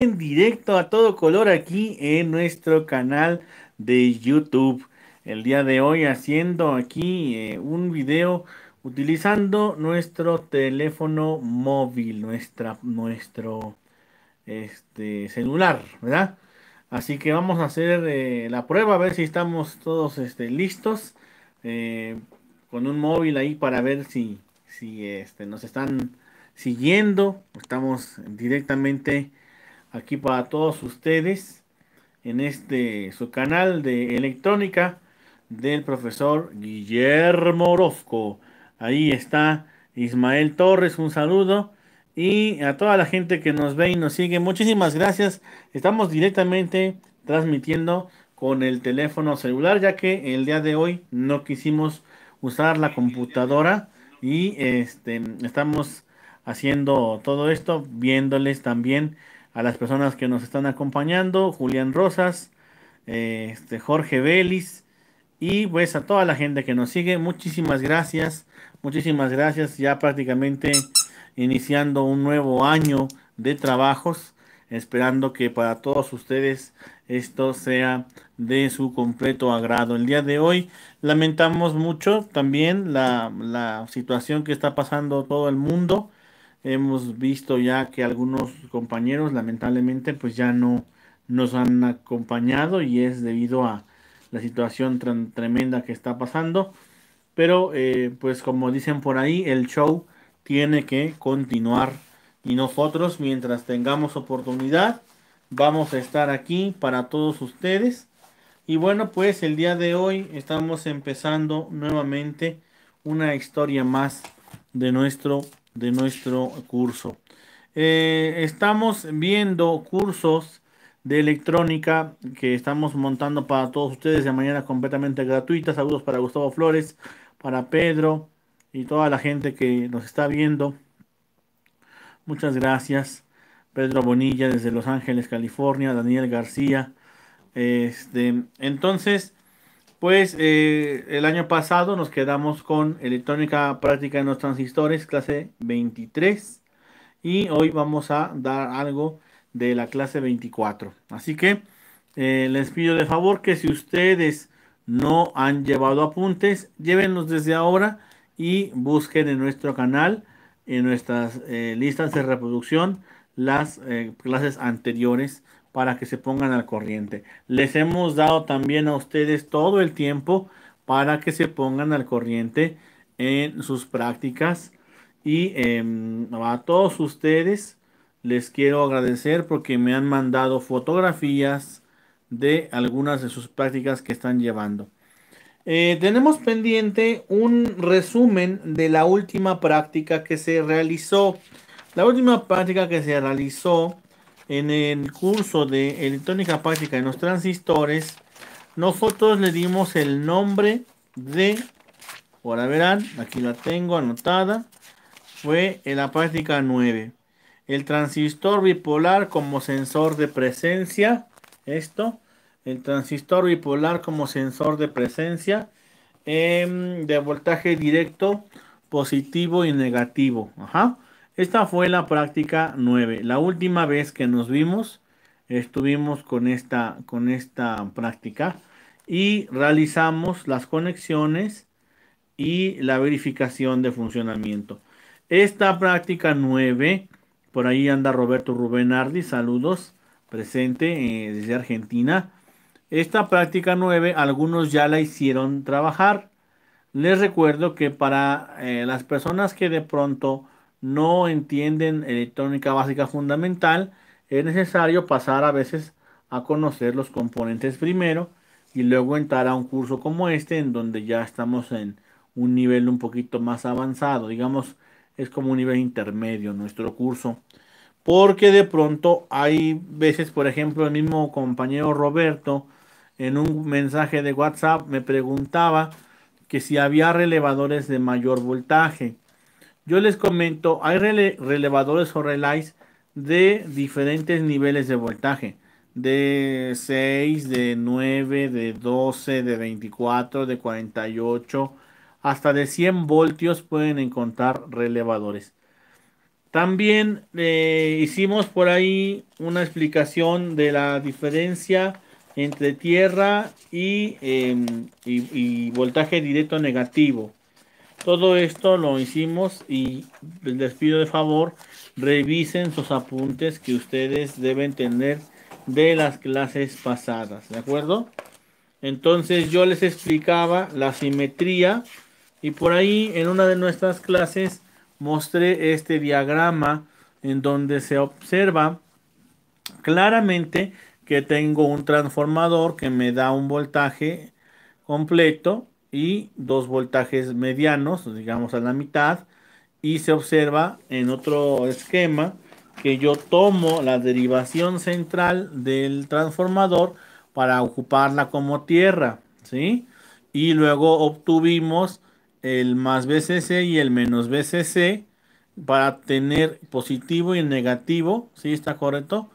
en directo a todo color aquí en nuestro canal de YouTube. El día de hoy haciendo aquí eh, un video utilizando nuestro teléfono móvil, nuestra, nuestro este, celular, ¿verdad? Así que vamos a hacer eh, la prueba, a ver si estamos todos este, listos eh, con un móvil ahí para ver si, si este, nos están siguiendo. Estamos directamente aquí para todos ustedes en este su canal de electrónica del profesor Guillermo Orozco. Ahí está Ismael Torres, un saludo. Y a toda la gente que nos ve y nos sigue, muchísimas gracias. Estamos directamente transmitiendo con el teléfono celular, ya que el día de hoy no quisimos usar la computadora y este estamos haciendo todo esto, viéndoles también a las personas que nos están acompañando, Julián Rosas, eh, este, Jorge Vélez y pues a toda la gente que nos sigue, muchísimas gracias, muchísimas gracias, ya prácticamente iniciando un nuevo año de trabajos, esperando que para todos ustedes esto sea de su completo agrado. El día de hoy lamentamos mucho también la, la situación que está pasando todo el mundo hemos visto ya que algunos compañeros lamentablemente pues ya no nos han acompañado y es debido a la situación tremenda que está pasando pero eh, pues como dicen por ahí el show tiene que continuar y nosotros mientras tengamos oportunidad vamos a estar aquí para todos ustedes y bueno pues el día de hoy estamos empezando nuevamente una historia más de nuestro de nuestro curso. Eh, estamos viendo cursos de electrónica que estamos montando para todos ustedes de manera completamente gratuita. Saludos para Gustavo Flores, para Pedro y toda la gente que nos está viendo. Muchas gracias. Pedro Bonilla desde Los Ángeles, California, Daniel García. Este, entonces, pues eh, el año pasado nos quedamos con electrónica práctica en los transistores, clase 23. Y hoy vamos a dar algo de la clase 24. Así que eh, les pido de favor que si ustedes no han llevado apuntes, llévenlos desde ahora y busquen en nuestro canal, en nuestras eh, listas de reproducción, las clases anteriores para que se pongan al corriente. Les hemos dado también a ustedes todo el tiempo para que se pongan al corriente en sus prácticas. Y em, a todos ustedes les quiero agradecer porque me han mandado fotografías de algunas de sus prácticas que están llevando. Eh, tenemos pendiente un resumen de la última práctica que se realizó. La última práctica que se realizó en el curso de electrónica práctica en los transistores, nosotros le dimos el nombre de, ahora verán, aquí la tengo anotada, fue en la práctica 9. El transistor bipolar como sensor de presencia, esto, el transistor bipolar como sensor de presencia em, de voltaje directo positivo y negativo. Ajá. Esta fue la práctica 9. La última vez que nos vimos, estuvimos con esta, con esta práctica y realizamos las conexiones y la verificación de funcionamiento. Esta práctica 9, por ahí anda Roberto Rubén Ardi, saludos, presente eh, desde Argentina. Esta práctica 9, algunos ya la hicieron trabajar. Les recuerdo que para eh, las personas que de pronto no entienden electrónica básica fundamental, es necesario pasar a veces a conocer los componentes primero y luego entrar a un curso como este en donde ya estamos en un nivel un poquito más avanzado, digamos, es como un nivel intermedio nuestro curso, porque de pronto hay veces, por ejemplo, el mismo compañero Roberto en un mensaje de WhatsApp me preguntaba que si había relevadores de mayor voltaje. Yo les comento, hay relevadores o relays de diferentes niveles de voltaje. De 6, de 9, de 12, de 24, de 48, hasta de 100 voltios pueden encontrar relevadores. También eh, hicimos por ahí una explicación de la diferencia entre tierra y em, voltaje directo negativo. Todo esto lo hicimos y les pido de favor, revisen sus apuntes que ustedes deben tener de las clases pasadas, ¿de acuerdo? Entonces yo les explicaba la simetría y por ahí en una de nuestras clases mostré este diagrama en donde se observa claramente que tengo un transformador que me da un voltaje completo y dos voltajes medianos, digamos a la mitad, y se observa en otro esquema que yo tomo la derivación central del transformador para ocuparla como tierra, ¿sí? Y luego obtuvimos el más BCC y el menos BCC para tener positivo y negativo, ¿Si? ¿Está correcto?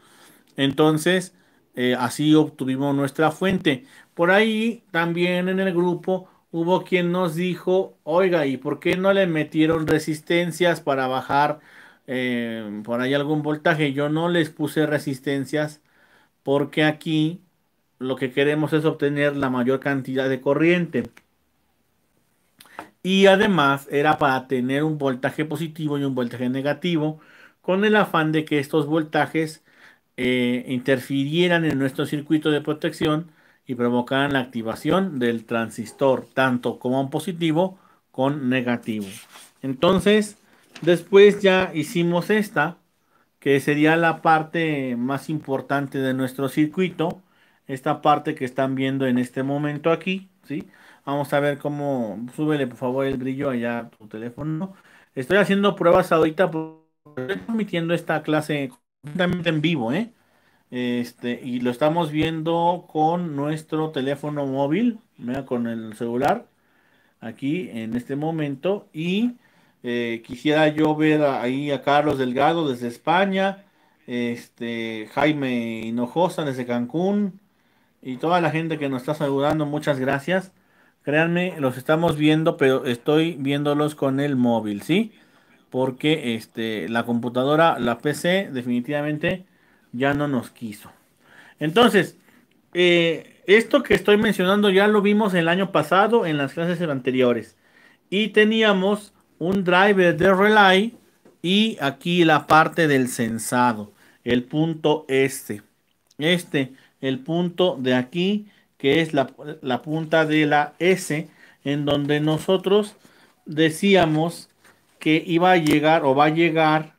Entonces, eh, así obtuvimos nuestra fuente. Por ahí también en el grupo hubo quien nos dijo, oiga, ¿y por qué no le metieron resistencias para bajar eh, por ahí algún voltaje? Yo no les puse resistencias porque aquí lo que queremos es obtener la mayor cantidad de corriente. Y además era para tener un voltaje positivo y un voltaje negativo con el afán de que estos voltajes eh, interfirieran en nuestro circuito de protección y provocarán la activación del transistor, tanto como positivo con negativo. Entonces, después ya hicimos esta, que sería la parte más importante de nuestro circuito, esta parte que están viendo en este momento aquí, ¿sí? Vamos a ver cómo, súbele por favor el brillo allá a tu teléfono. Estoy haciendo pruebas ahorita, estoy transmitiendo esta clase completamente en vivo, ¿eh? Este, y lo estamos viendo con nuestro teléfono móvil, con el celular, aquí en este momento. Y eh, quisiera yo ver ahí a Carlos Delgado desde España, este, Jaime Hinojosa desde Cancún y toda la gente que nos está saludando, muchas gracias. Créanme, los estamos viendo, pero estoy viéndolos con el móvil, ¿sí? Porque este, la computadora, la PC, definitivamente ya no nos quiso. Entonces, eh, esto que estoy mencionando ya lo vimos el año pasado en las clases anteriores. Y teníamos un driver de relay y aquí la parte del sensado, el punto este. Este, el punto de aquí, que es la, la punta de la S, en donde nosotros decíamos que iba a llegar o va a llegar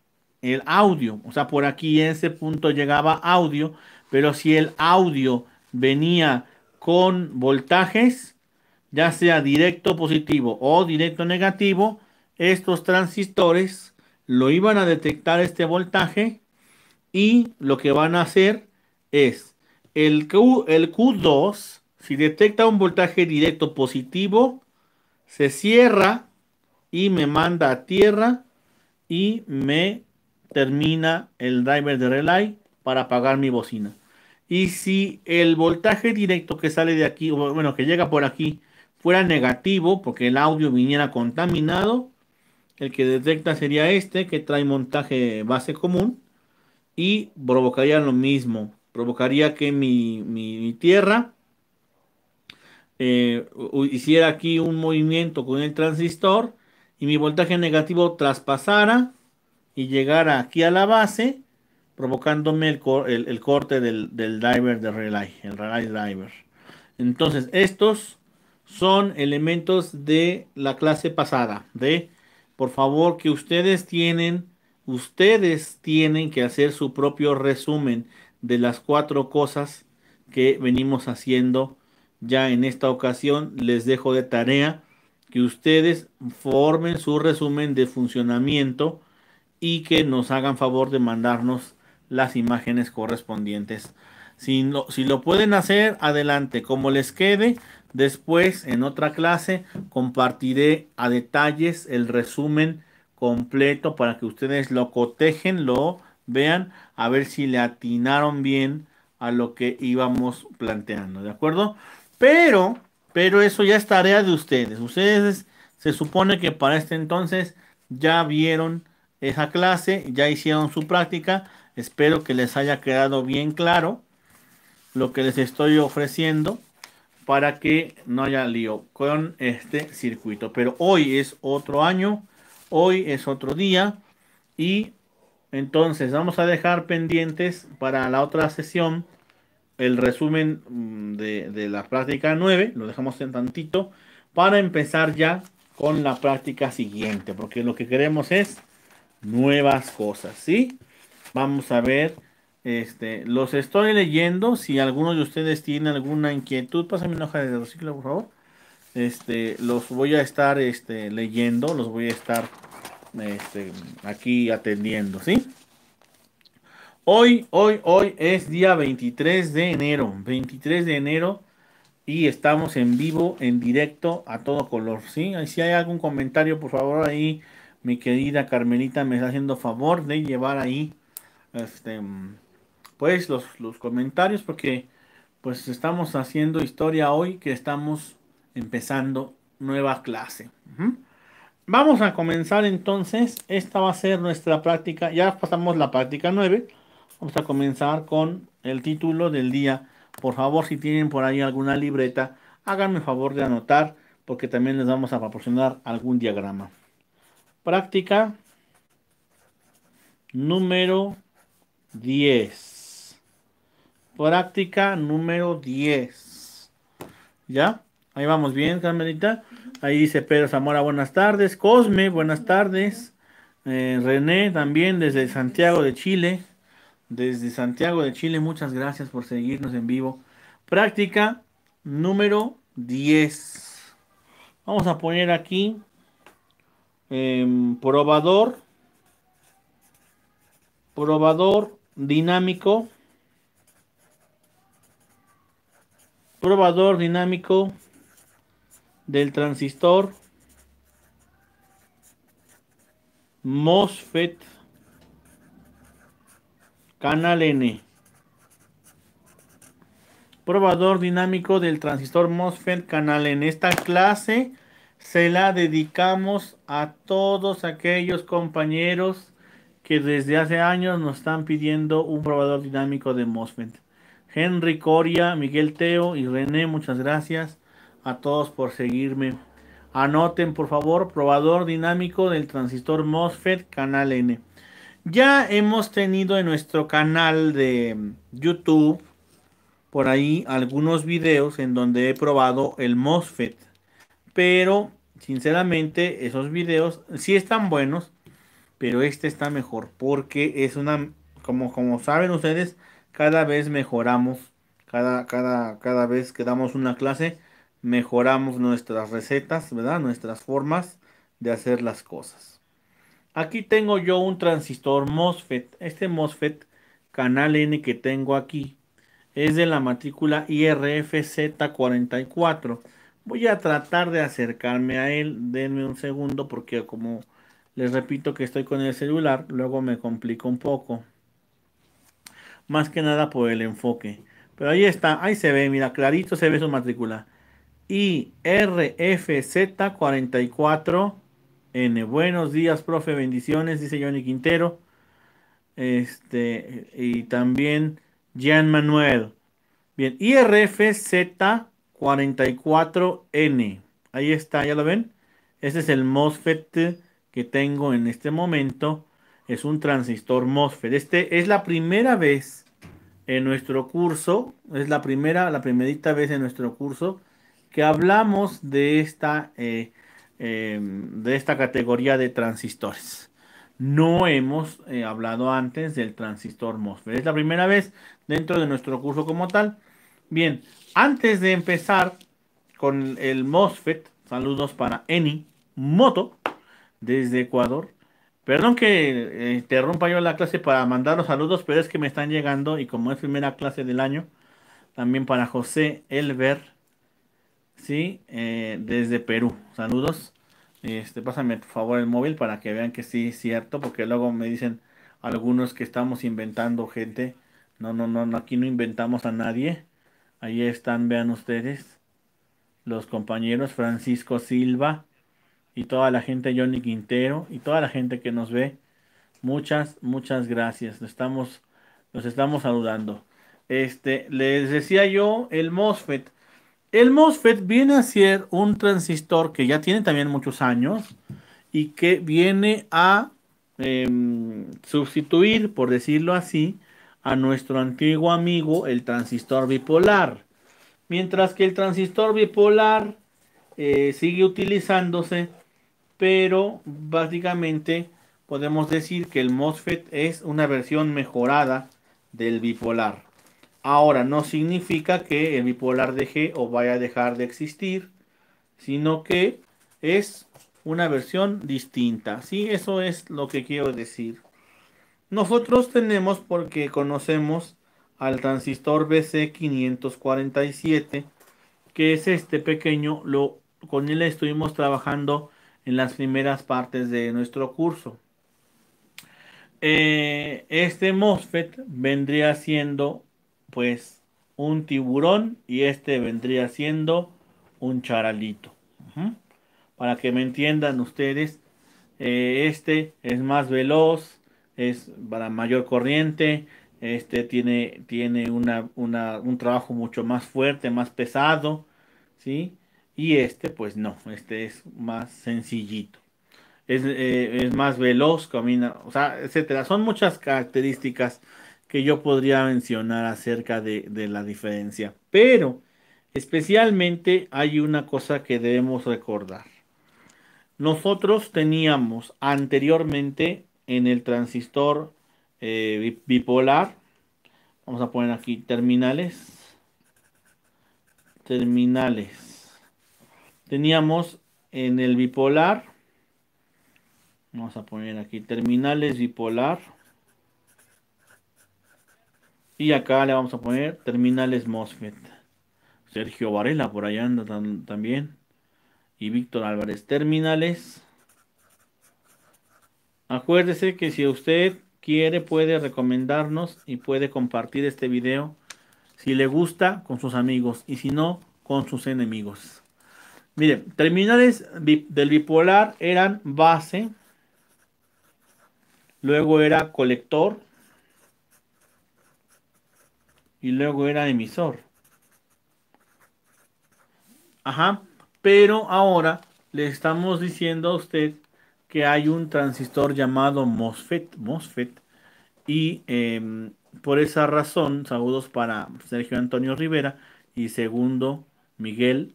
el audio. O sea, por aquí en ese punto llegaba audio, pero si el audio venía con voltajes, ya sea directo positivo o directo negativo, estos transistores lo iban a detectar este voltaje y lo que van a hacer es el, Q, el Q2, si detecta un voltaje directo positivo, se cierra y me manda a tierra y me termina el driver de relay para apagar mi bocina. Y si el voltaje directo que sale de aquí, bueno, que llega por aquí, fuera negativo, porque el audio viniera contaminado, el que detecta sería este, que trae montaje base común, y provocaría lo mismo, provocaría que mi, mi, tierra eh, hiciera aquí un movimiento con el transistor y mi voltaje negativo traspasara y llegar aquí a la base, provocándome el, el, corte del, del, driver de relay, el relay driver. Entonces, estos son elementos de la clase pasada, de por favor que ustedes tienen, ustedes tienen que hacer su propio resumen de las cuatro cosas que venimos haciendo ya en esta ocasión. Les dejo de tarea que ustedes formen su resumen de funcionamiento y que nos hagan favor de mandarnos las imágenes correspondientes. Si, si lo pueden hacer, adelante, como les quede. Después, en otra clase, compartiré a detalles el resumen completo para que ustedes lo cotejen, lo vean, a ver si le atinaron bien a lo que íbamos planteando, ¿de acuerdo? Pero, pero eso ya es tarea de ustedes. Ustedes se supone que para este entonces ya vieron esa clase, ya hicieron su práctica, espero que les haya quedado bien claro lo que les estoy ofreciendo para que no haya lío con este circuito. Pero hoy es otro año, hoy es otro día y entonces vamos a dejar pendientes para la otra sesión el resumen mm, de, la práctica 9, lo dejamos en tantito, para empezar ya con la práctica siguiente, porque lo que queremos es nuevas cosas, ¿sí? Vamos a ver, este, los estoy leyendo, si alguno de ustedes tiene alguna inquietud, pásame una hoja de reciclo, por favor. Este, los voy a estar este, leyendo, los voy a estar este, aquí atendiendo, ¿sí? Hoy, hoy, hoy es día 23 de enero, 23 de enero y estamos en vivo, en directo, a todo color, ¿sí? Si hay algún comentario, por favor, ahí mi querida Carmelita me está haciendo favor de llevar ahí este pues los, comentarios porque pues estamos haciendo historia hoy que estamos empezando nueva clase. Vamos a comenzar entonces, esta va a ser nuestra práctica, ya pasamos la práctica 9, vamos a comenzar con el título del día. Por favor, si tienen por ahí alguna libreta, háganme favor de anotar porque también les vamos a proporcionar algún diagrama. Práctica número 10. Práctica número 10. ¿Ya? Ahí vamos bien, Carmelita. Ahí dice Pedro Zamora, buenas tardes. Cosme, buenas tardes. Eh, René también desde Santiago de Chile. Desde Santiago de Chile, muchas gracias por seguirnos en vivo. Práctica número 10. Vamos a poner aquí Em, probador, probador dinámico, probador dinámico del transistor MOSFET canal N probador dinámico del transistor MOSFET canal N esta clase se la dedicamos a todos aquellos compañeros que desde hace años nos están pidiendo un probador dinámico de MOSFET. Henry Coria, Miguel Teo y René, muchas gracias a todos por seguirme. Anoten por favor probador dinámico del transistor MOSFET canal N. Ya hemos tenido en nuestro canal de YouTube por ahí algunos videos en donde he probado el MOSFET. Pero, sinceramente, esos videos sí están buenos, pero este está mejor porque es una, como, como saben ustedes, cada vez mejoramos, cada, cada vez que damos una clase, mejoramos nuestras recetas, ¿verdad? Nuestras formas de hacer las cosas. Aquí tengo yo un transistor MOSFET. Este MOSFET canal N que tengo aquí es de la matrícula IRFZ44. Voy a tratar de acercarme a él. Denme un segundo porque como les repito que estoy con el celular, luego me complico un poco. Más que nada por el enfoque. Pero ahí está, ahí se ve, mira, clarito se ve su matrícula. IRFZ44N. Buenos días, profe, bendiciones, dice Johnny Quintero. Este, y también Jean Manuel. Bien, IRFZ 44N. Ahí está, ya lo ven. Este es el MOSFET que tengo en este momento. Es un transistor MOSFET. Este es la primera vez en nuestro curso, es la primera, la primerita vez en nuestro curso que hablamos de esta, eh, em, de esta categoría de transistores. No hemos eh, hablado antes del transistor MOSFET. Es la primera vez dentro de nuestro curso como tal. Bien, antes de empezar con el MOSFET, saludos para Eni Moto desde Ecuador. Perdón que eh, interrumpa yo la clase para mandar los saludos, pero es que me están llegando y como es primera clase del año, también para José Elber, ¿sí? Eh, desde Perú. Saludos. Este, pásame por favor el móvil para que vean que sí es cierto, porque luego me dicen algunos que estamos inventando gente. No, no, no, no aquí no inventamos a nadie. Ahí están, vean ustedes, los compañeros Francisco Silva y toda la gente, Johnny Quintero y toda la gente que nos ve. Muchas, muchas gracias. Nos estamos, nos estamos saludando. Este, les decía yo, el MOSFET. El MOSFET viene a ser un transistor que ya tiene también muchos años y que viene a em, sustituir, por decirlo así, a nuestro antiguo amigo el transistor bipolar. Mientras que el transistor bipolar eh, sigue utilizándose, pero básicamente podemos decir que el MOSFET es una versión mejorada del bipolar. Ahora, no significa que el bipolar deje o vaya a dejar de existir, sino que es una versión distinta. Sí, eso es lo que quiero decir. Nosotros tenemos porque conocemos al transistor BC547, que es este pequeño, lo, con él estuvimos trabajando en las primeras partes de nuestro curso. Eh, este MOSFET vendría siendo pues un tiburón y este vendría siendo un charalito. Para que me entiendan ustedes, eh, este es más veloz, es para mayor corriente, este tiene, tiene un trabajo mucho más fuerte, más pesado, ¿sí? Y este, pues no, este es más sencillito. Eh, es, más veloz, camina, o sea, etcétera. Son muchas características que yo podría mencionar acerca de, de la diferencia. Pero especialmente hay una cosa que debemos recordar. Nosotros teníamos anteriormente en el transistor eh, bipolar. Vamos a poner aquí terminales. Terminales. Teníamos en el bipolar. Vamos a poner aquí terminales bipolar. Y acá le vamos a poner terminales MOSFET. Sergio Varela por allá anda también. Y Víctor Álvarez. Terminales Acuérdese que si usted quiere puede recomendarnos y puede compartir este video si le gusta con sus amigos y si no con sus enemigos. Miren, terminales del bipolar eran base, luego era colector y luego era emisor. Ajá, pero ahora le estamos diciendo a usted que hay un transistor llamado MOSFET, MOSFET y em, por esa razón, saludos para Sergio Antonio Rivera y segundo Miguel.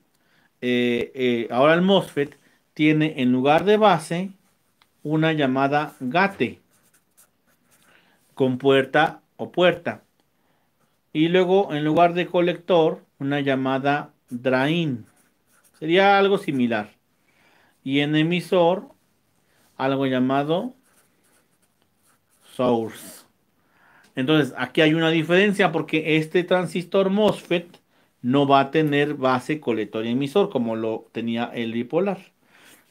Eh, eh, ahora el MOSFET tiene en lugar de base una llamada GATE con puerta o puerta. Y luego en lugar de colector, una llamada DRAIN. Sería algo similar. Y en emisor, algo llamado source. Entonces, aquí hay una diferencia porque este transistor MOSFET no va a tener base colector y emisor como lo tenía el bipolar.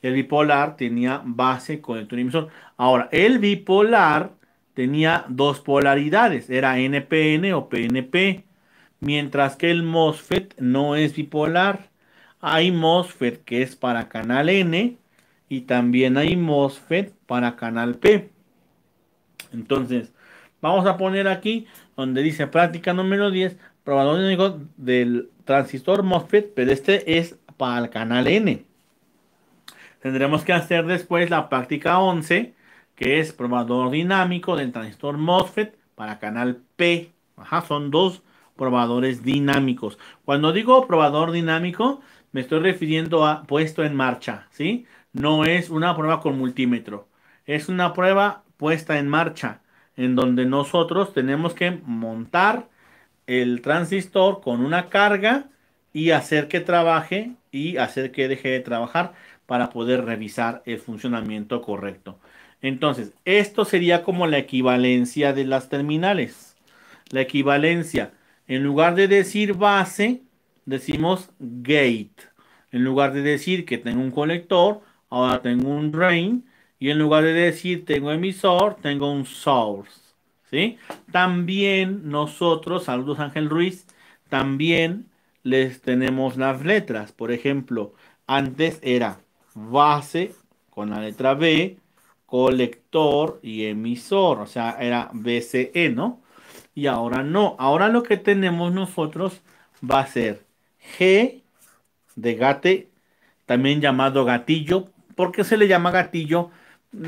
El bipolar tenía base colector y emisor. Ahora, el bipolar tenía dos polaridades, era NPN o PNP, mientras que el MOSFET no es bipolar. Hay MOSFET que es para canal N y también hay MOSFET para canal P. Entonces, vamos a poner aquí donde dice práctica número 10, probador dinámico del transistor MOSFET, pero este es para el canal N. Tendremos que hacer después la práctica 11, que es probador dinámico del transistor MOSFET para canal P. Ajá, son dos probadores dinámicos. Cuando digo probador dinámico, me estoy refiriendo a puesto en marcha, ¿sí? no es una prueba con multímetro, es una prueba puesta en marcha, en donde nosotros tenemos que montar el transistor con una carga y hacer que trabaje y hacer que deje de trabajar para poder revisar el funcionamiento correcto. Entonces, esto sería como la equivalencia de las terminales. La equivalencia, en lugar de decir base, decimos gate. En lugar de decir que tengo un colector, Ahora tengo un rain y en lugar de decir tengo emisor, tengo un source. ¿sí? También nosotros, saludos Ángel Ruiz, también les tenemos las letras. Por ejemplo, antes era base con la letra B, colector y emisor. O sea, era BCE, ¿no? Y ahora no. Ahora lo que tenemos nosotros va a ser G de gate, también llamado gatillo ¿Por qué se le llama gatillo?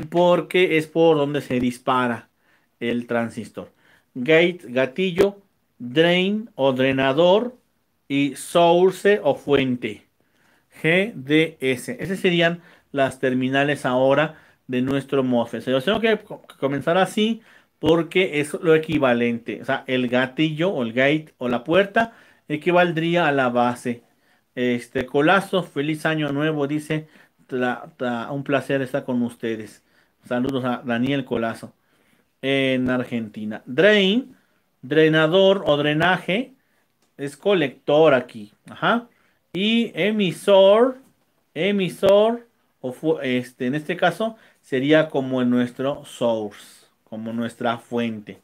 Porque es por donde se dispara el transistor. Gate, gatillo, drain o drenador y source o fuente. GDS. Esas serían las terminales ahora de nuestro MOSFET. los tengo que comenzar así porque es lo equivalente. O sea, el gatillo o el gate o la puerta equivaldría a la base. Este Colazo, feliz año nuevo, dice un placer estar con ustedes. Saludos a Daniel Colazo en Argentina. Drain, drenador o drenaje, es colector aquí. Ajá. Y emisor, emisor, o este, en este caso sería como nuestro source, como nuestra fuente.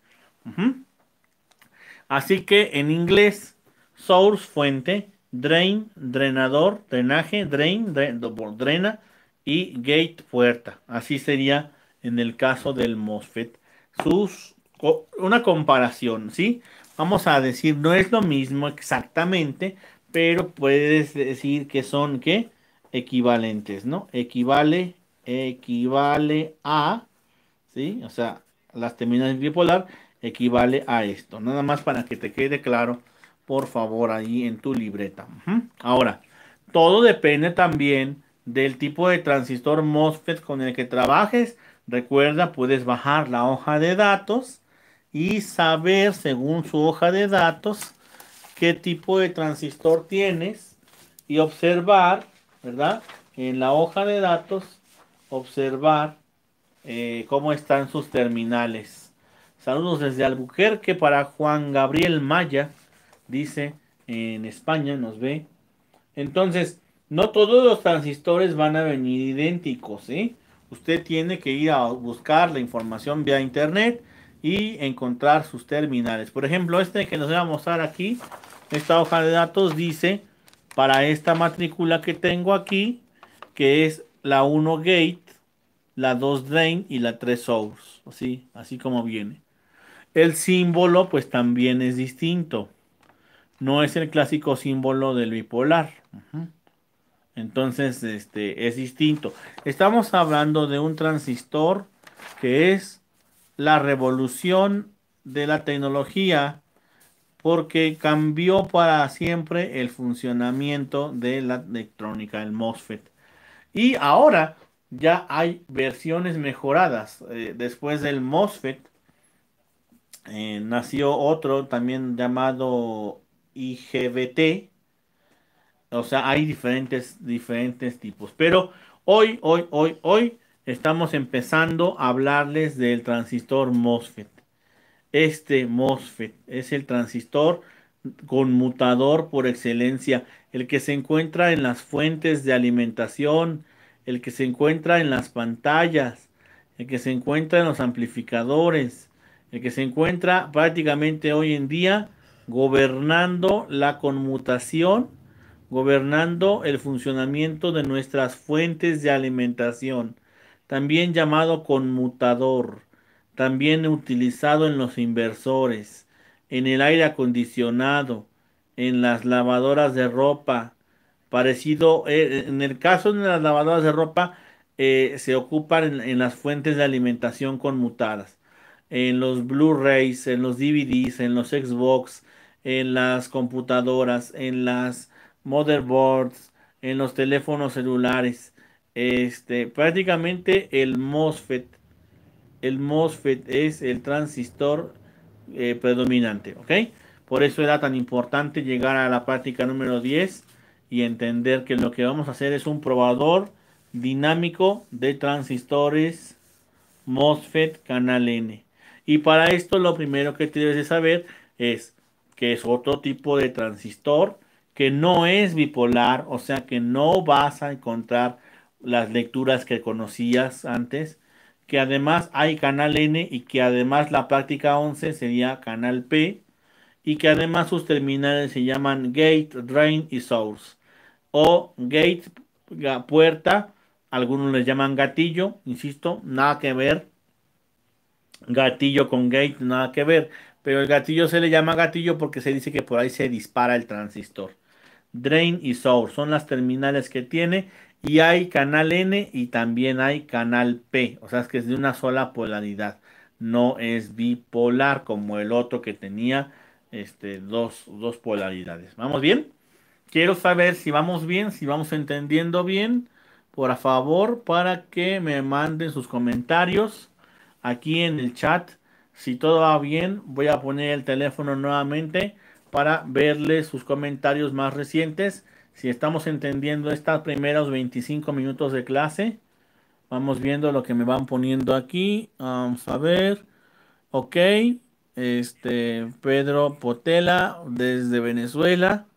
Así que en inglés, source, fuente, drain, drenador, drenaje, drain, drena y gate, puerta. Así sería en el caso del MOSFET. Sus, una comparación, ¿sí? Vamos a decir, no es lo mismo exactamente, pero puedes decir que son, ¿qué? Equivalentes, ¿no? Equivale, equivale a, ¿sí? O sea, las terminales bipolar equivale a esto. Nada más para que te quede claro por favor, ahí en tu libreta. Ahora, todo depende también del tipo de transistor MOSFET con el que trabajes. Recuerda, puedes bajar la hoja de datos y saber según su hoja de datos qué tipo de transistor tienes y observar, ¿verdad? En la hoja de datos, observar eh, cómo están sus terminales. Saludos desde Albuquerque para Juan Gabriel Maya dice, en España nos ve. Entonces, no todos los transistores van a venir idénticos, ¿sí? Usted tiene que ir a buscar la información vía internet y encontrar sus terminales. Por ejemplo, este que nos voy a mostrar aquí, esta hoja de datos dice, para esta matrícula que tengo aquí, que es la 1 gate, la 2 drain y la 3 source, así, así como viene. El símbolo pues también es distinto no es el clásico símbolo del bipolar. Entonces, este es distinto. Estamos hablando de un transistor que es la revolución de la tecnología porque cambió para siempre el funcionamiento de la electrónica, el MOSFET. Y ahora ya hay versiones mejoradas. Eh, después del MOSFET eh, nació otro también llamado IGBT. O sea, hay diferentes, diferentes tipos. Pero hoy, hoy, hoy, hoy estamos empezando a hablarles del transistor MOSFET. Este MOSFET es el transistor conmutador por excelencia, el que se encuentra en las fuentes de alimentación, el que se encuentra en las pantallas, el que se encuentra en los amplificadores, el que se encuentra prácticamente hoy en día gobernando la conmutación, gobernando el funcionamiento de nuestras fuentes de alimentación, también llamado conmutador, también utilizado en los inversores, en el aire acondicionado, en las lavadoras de ropa, parecido, eh, en el caso de las lavadoras de ropa, eh, se ocupan en, en, las fuentes de alimentación conmutadas, en los Blu-rays, en los DVDs, en los Xbox, en las computadoras, en las motherboards, en los teléfonos celulares. Este, prácticamente el MOSFET, el MOSFET es el transistor eh, predominante, ¿ok? Por eso era tan importante llegar a la práctica número 10 y entender que lo que vamos a hacer es un probador dinámico de transistores MOSFET canal N. Y para esto lo primero que tienes que saber es que es otro tipo de transistor que no es bipolar, o sea que no vas a encontrar las lecturas que conocías antes, que además hay canal N y que además la práctica 11 sería canal P y que además sus terminales se llaman gate, drain y source o gate, puerta, algunos les llaman gatillo, insisto, nada que ver, gatillo con gate, nada que ver pero el gatillo se le llama gatillo porque se dice que por ahí se dispara el transistor. Drain y source son las terminales que tiene y hay canal N y también hay canal P, o sea es que es de una sola polaridad, no es bipolar como el otro que tenía este, dos, dos polaridades. ¿Vamos bien? Quiero saber si vamos bien, si vamos entendiendo bien, por favor, para que me manden sus comentarios aquí en el chat si todo va bien, voy a poner el teléfono nuevamente para verle sus comentarios más recientes. Si estamos entendiendo estos primeros 25 minutos de clase, vamos viendo lo que me van poniendo aquí. Vamos a ver. Ok. Este, Pedro Potela desde Venezuela.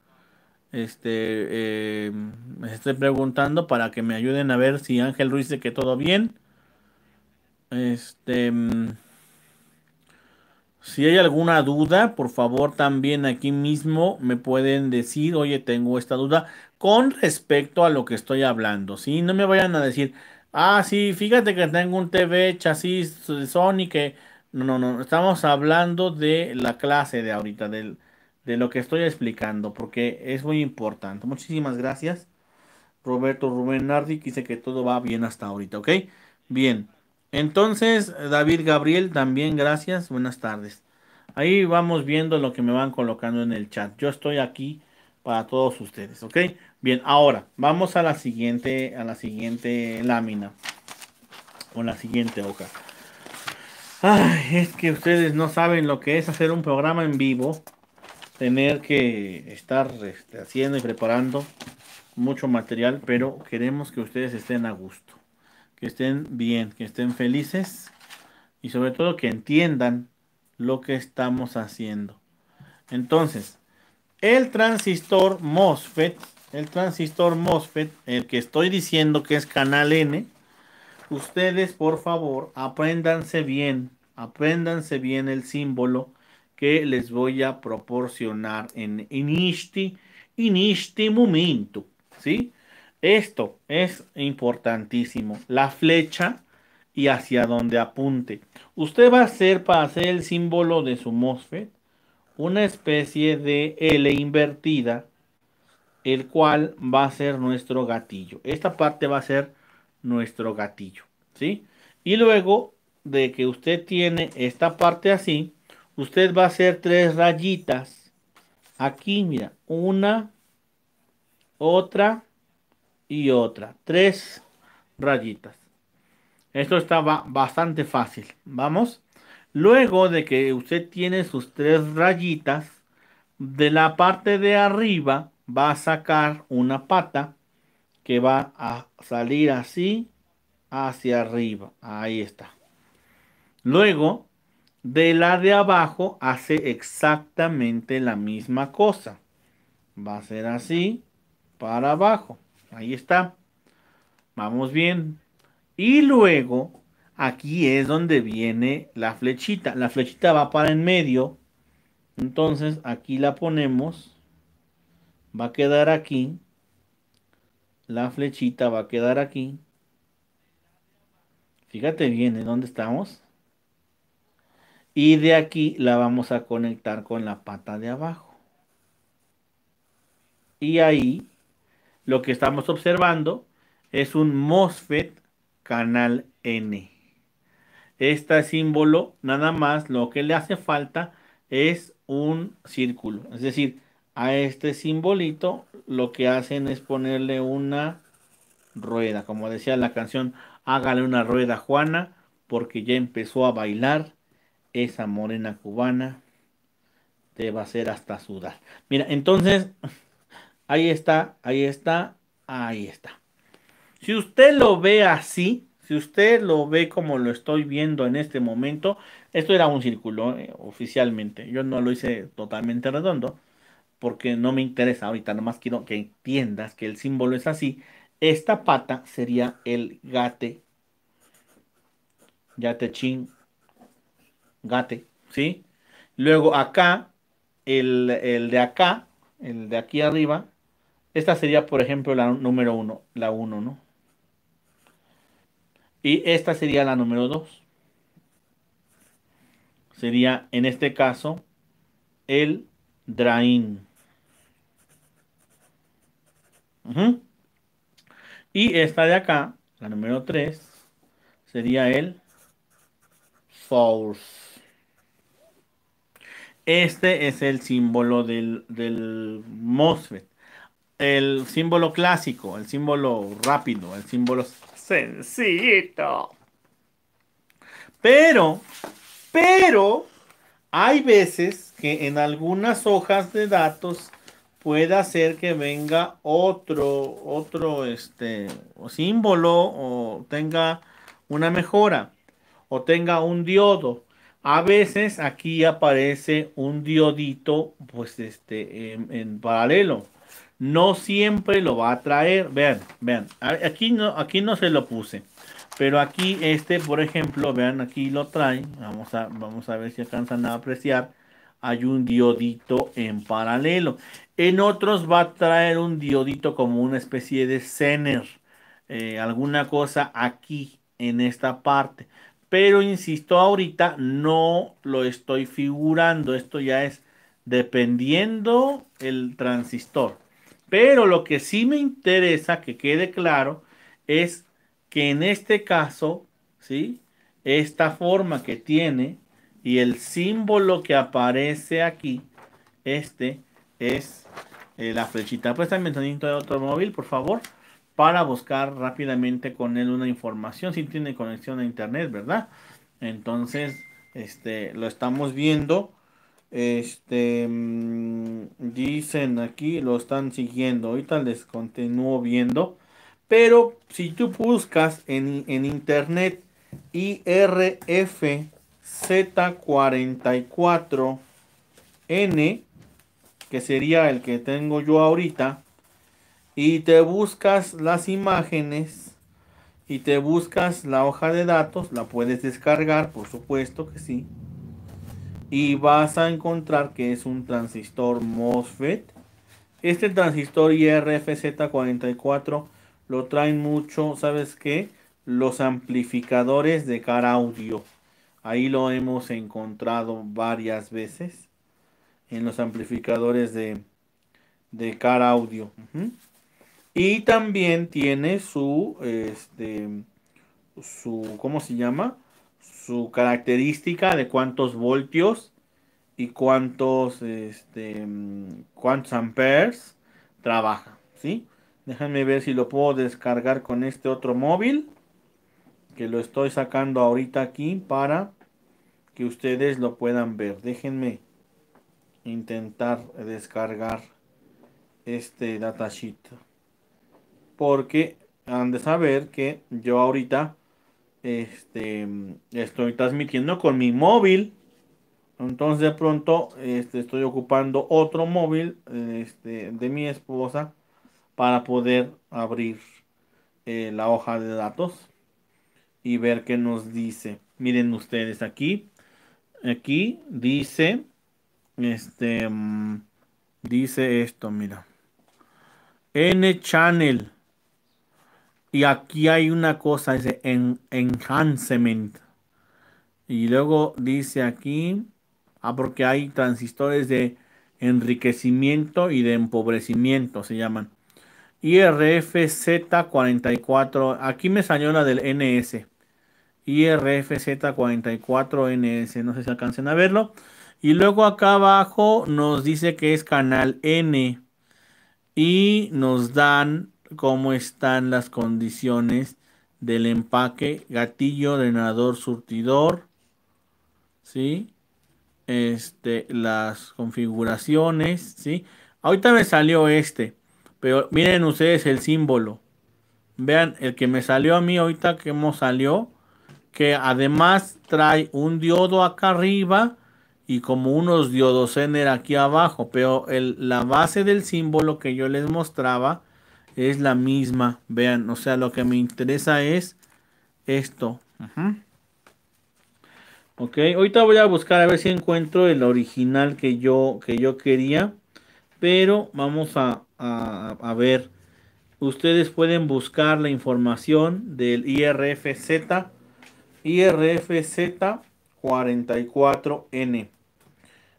Este, eh, me estoy preguntando para que me ayuden a ver si Ángel Ruiz dice que todo bien. Este. Mm, si hay alguna duda, por favor también aquí mismo me pueden decir, oye, tengo esta duda con respecto a lo que estoy hablando, ¿sí? No me vayan a decir, ah, sí, fíjate que tengo un TV chasis eh, Sony que... No, no, no, estamos hablando de la clase de ahorita, del, de lo que estoy explicando, porque es muy importante. Muchísimas gracias, Roberto Rubén Nardi, dice que todo va bien hasta ahorita, ¿ok? Bien. Entonces, David Gabriel, también gracias. Buenas tardes. Ahí vamos viendo lo que me van colocando en el chat. Yo estoy aquí para todos ustedes, ¿ok? Bien, ahora vamos a la siguiente, a la siguiente lámina o la siguiente hoja. es que ustedes no saben lo que es hacer un programa en vivo, tener que estar este, haciendo y preparando mucho material, pero queremos que ustedes estén a gusto que estén bien, que estén felices y sobre todo que entiendan lo que estamos haciendo. Entonces, el transistor MOSFET, el transistor MOSFET, el que estoy diciendo que es canal N, ustedes por favor apréndanse bien, apréndanse bien el símbolo que les voy a proporcionar en, en este, en este momento, ¿sí? Esto es importantísimo. La flecha y hacia donde apunte. Usted va a hacer para hacer el símbolo de su MOSFET una especie de L invertida, el cual va a ser nuestro gatillo. Esta parte va a ser nuestro gatillo, ¿sí? Y luego de que usted tiene esta parte así, usted va a hacer tres rayitas. Aquí, mira, una, otra y otra. Tres rayitas. Esto está bastante fácil. Vamos. Luego de que usted tiene sus tres rayitas, de la parte de arriba va a sacar una pata que va a salir así hacia arriba. Ahí está. Luego, de la de abajo hace exactamente la misma cosa. Va a ser así para abajo. Ahí está. Vamos bien. Y luego, aquí es donde viene la flechita. La flechita va para en medio. Entonces, aquí la ponemos. Va a quedar aquí. La flechita va a quedar aquí. Fíjate bien en ¿eh? dónde estamos. Y de aquí la vamos a conectar con la pata de abajo. Y ahí lo que estamos observando es un MOSFET canal N. Este símbolo, nada más, lo que le hace falta es un círculo. Es decir, a este simbolito lo que hacen es ponerle una rueda. Como decía la canción, hágale una rueda Juana, porque ya empezó a bailar esa morena cubana. Te va a hacer hasta sudar. Mira, entonces Ahí está, ahí está, ahí está. Si usted lo ve así, si usted lo ve como lo estoy viendo en este momento, esto era un círculo eh, oficialmente. Yo no lo hice totalmente redondo porque no me interesa ahorita, nomás quiero que entiendas que el símbolo es así. Esta pata sería el gate. Yate chin. Gate, ¿sí? Luego acá, el de acá, el de aquí arriba, esta sería, por ejemplo, la número uno, la 1, ¿no? Y esta sería la número 2. Sería, en este caso, el drain. Y esta de acá, la número 3, sería el source. Este es el símbolo del, del MOSFET el símbolo clásico, el símbolo rápido, el símbolo sencillito. Pero, pero, hay veces que en algunas hojas de datos puede hacer que venga otro, otro este, símbolo o tenga una mejora o tenga un diodo. A veces aquí aparece un diodito pues este, en paralelo no siempre lo va a traer. Vean, vean, aquí no, aquí no se lo puse. Pero aquí este, por ejemplo, vean, aquí lo trae. Vamos a, vamos a ver si alcanzan a apreciar. Hay un diodito en paralelo. En otros va a traer un diodito como una especie de zener. Eh, alguna cosa aquí, en esta parte. Pero insisto, ahorita no lo estoy figurando. Esto ya es dependiendo el transistor. Pero lo que sí me interesa que quede claro es que en este caso, ¿sí? Esta forma que tiene y el símbolo que aparece aquí, este es eh, la flechita. Pues también sonido de otro móvil, por favor, para buscar rápidamente con él una información. Si tiene conexión a internet, ¿verdad? Entonces, este, lo estamos viendo este, mm, dicen aquí, lo están siguiendo. Ahorita les continúo viendo. Pero si tú buscas en, en internet IRFZ44N, que sería el que tengo yo ahorita, y te buscas las imágenes y te buscas la hoja de datos, la puedes descargar, por supuesto que sí y vas a encontrar que es un transistor MOSFET. Este transistor IRFZ44 lo traen mucho, ¿sabes qué? Los amplificadores de cara audio. Ahí lo hemos encontrado varias veces en los amplificadores de, de cara audio. Y también tiene su, este, su, ¿cómo se llama? su característica de cuántos voltios y cuántos, este, cuántos amperes trabaja, ¿sí? Déjenme ver si lo puedo descargar con este otro móvil, que lo estoy sacando ahorita aquí para que ustedes lo puedan ver. Déjenme intentar descargar este datasheet, porque han de saber que yo ahorita este, estoy transmitiendo con mi móvil. Entonces de pronto este, estoy ocupando otro móvil este, de mi esposa para poder abrir eh, la hoja de datos y ver qué nos dice. Miren ustedes aquí, aquí dice, este, mm, dice esto, mira, N channel y aquí hay una cosa, es de enhancement. Y luego dice aquí, ah, porque hay transistores de enriquecimiento y de empobrecimiento, se llaman. IRFZ44, aquí me salió la del NS. IRFZ44NS, no sé si alcancen a verlo. Y luego acá abajo nos dice que es canal N. Y nos dan cómo están las condiciones del empaque, gatillo, ordenador, surtidor, ¿sí? Este, las configuraciones, ¿sí? Ahorita me salió este, pero miren ustedes el símbolo. Vean, el que me salió a mí ahorita que hemos salió, que además trae un diodo acá arriba y como unos diodos el aquí abajo, pero el, la base del símbolo que yo les mostraba es la misma. Vean, o sea, lo que me interesa es esto. Ok, ahorita voy a buscar a ver si encuentro el original que yo, que yo quería. Pero vamos a, a ver. Ustedes pueden buscar la información del IRFZ. IRFZ 44N.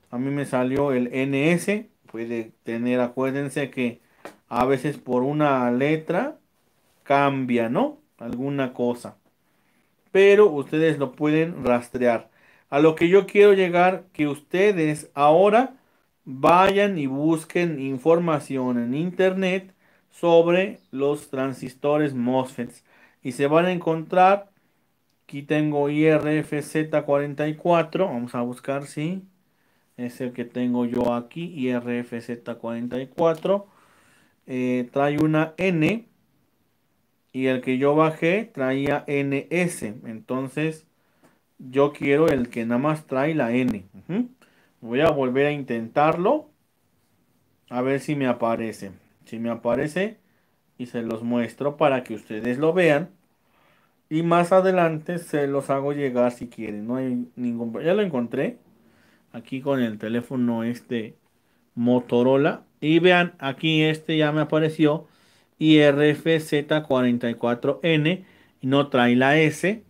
A mí me salió el NS. Puede tener, acuérdense que a veces por una letra cambia, ¿no? Alguna cosa. Pero ustedes lo pueden rastrear. A lo que yo quiero llegar, que ustedes ahora vayan y busquen información en internet sobre los transistores MOSFETs. Y se van a encontrar, aquí tengo IRFZ44, vamos a buscar, sí, es el que tengo yo aquí, IRFZ44 eh, trae una N y el que yo bajé traía NS. Entonces yo quiero el que nada más trae la N. Voy a volver a intentarlo. A ver si me aparece. Si me aparece y se los muestro para que ustedes lo vean. Y más adelante se los hago llegar si quieren. No hay ningún... Ya lo encontré. Aquí con el teléfono este Motorola y vean, aquí este ya me apareció IRFZ44N no trae la S.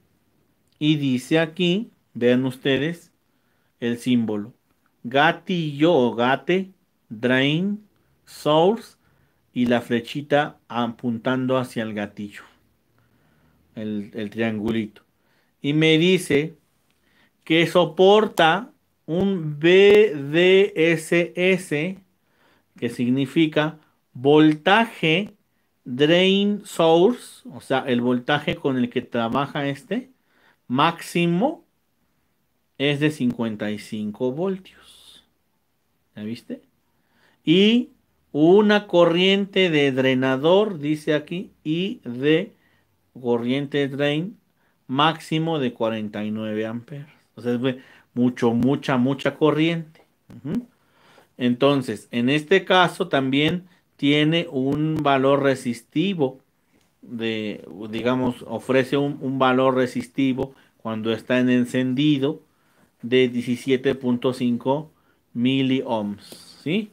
Y dice aquí, vean ustedes, el símbolo. Gatillo o gate, drain, source y la flechita apuntando hacia el gatillo. El, el triangulito. Y me dice que soporta un BDSS que significa voltaje drain source, o sea, el voltaje con el que trabaja este máximo es de 55 voltios. ¿Ya viste? Y una corriente de drenador, dice aquí, y de corriente drain máximo de 49 amperes. O sea, mucho, mucha, mucha corriente. Entonces, en este caso también tiene un valor resistivo, de, digamos, ofrece un, valor resistivo cuando está en encendido de 17.5 miliohms, ¿sí?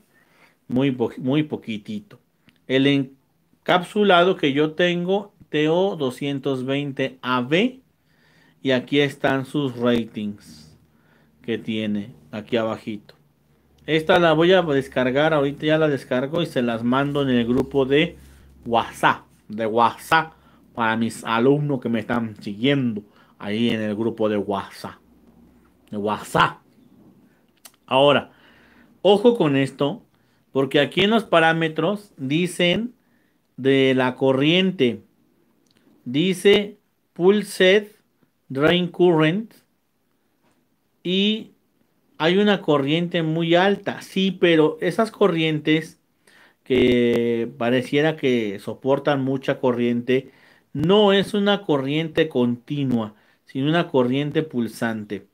Muy, muy poquitito. El encapsulado que yo tengo, TO220AB, y aquí están sus ratings que tiene aquí abajito. Esta la voy a descargar ahorita, ya la descargo y se las mando en el grupo de WhatsApp, de WhatsApp para mis alumnos que me están siguiendo ahí en el grupo de WhatsApp. De WhatsApp. Ahora, ojo con esto, porque aquí en los parámetros dicen de la corriente, dice pulse drain current y hay una corriente muy alta, sí, pero esas corrientes que pareciera que soportan mucha corriente, no es una corriente continua, sino una corriente pulsante.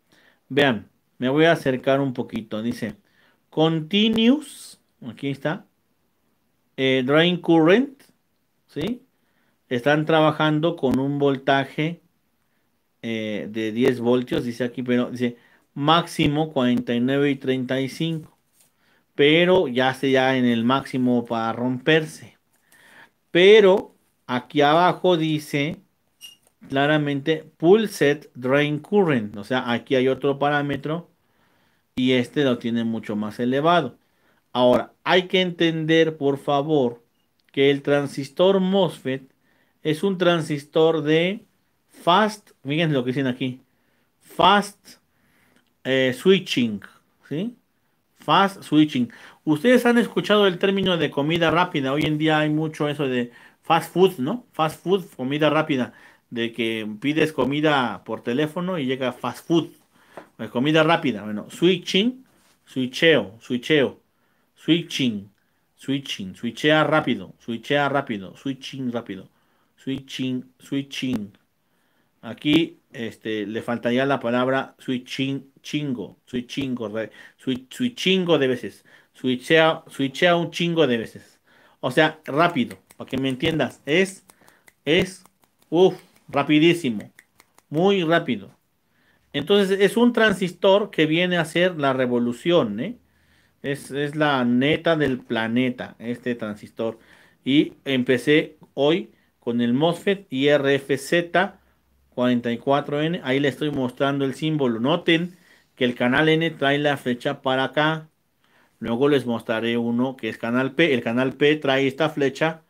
Vean, me voy a acercar un poquito. Dice, continuous, aquí está, eh, drain current, ¿sí? Están trabajando con un voltaje eh, de 10 voltios, dice aquí, pero dice, máximo 49 y 35, pero ya se ya en el máximo para romperse. Pero aquí abajo dice claramente Pulset Drain Current, o sea, aquí hay otro parámetro y este lo tiene mucho más elevado. Ahora, hay que entender, por favor, que el transistor MOSFET es un transistor de fast, miren lo que dicen aquí, fast eh, switching, ¿sí? Fast switching. Ustedes han escuchado el término de comida rápida. Hoy en día hay mucho eso de fast food, ¿no? Fast food, comida rápida. De que pides comida por teléfono y llega fast food. Eh, comida rápida. Bueno, switching, switcheo, switcheo, switching, switching, switchea rápido, switchea rápido, switching rápido, switching, switching. Aquí este, le faltaría la palabra switching, chingo, switchingo, switchingo de veces. Switchea, switchea un chingo de veces. O sea, rápido, para que me entiendas. Es, es, uff, rapidísimo. Muy rápido. Entonces es un transistor que viene a ser la revolución, ¿eh? Es, es, la neta del planeta, este transistor. Y empecé hoy con el MOSFET IRFZ 44N. Ahí le estoy mostrando el símbolo. Noten que el canal N trae la flecha para acá. Luego les mostraré uno que es canal P. El canal P trae esta flecha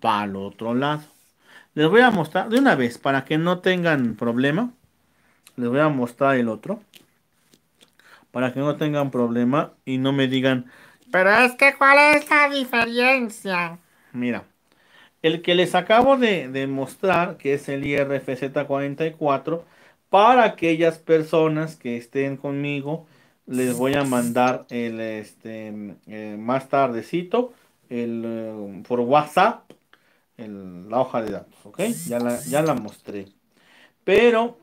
para el otro lado. Les voy a mostrar de una vez para que no tengan problema. Les voy a mostrar el otro. Para que no tengan problema y no me digan, pero es que cuál es la diferencia. Mira el que les acabo de, mostrar, que es el IRFZ44, para aquellas personas que estén conmigo, les voy a mandar el este eh, más tardecito el eh, por WhatsApp la hoja de datos, ¿ok? Ya la, ya la mostré. Pero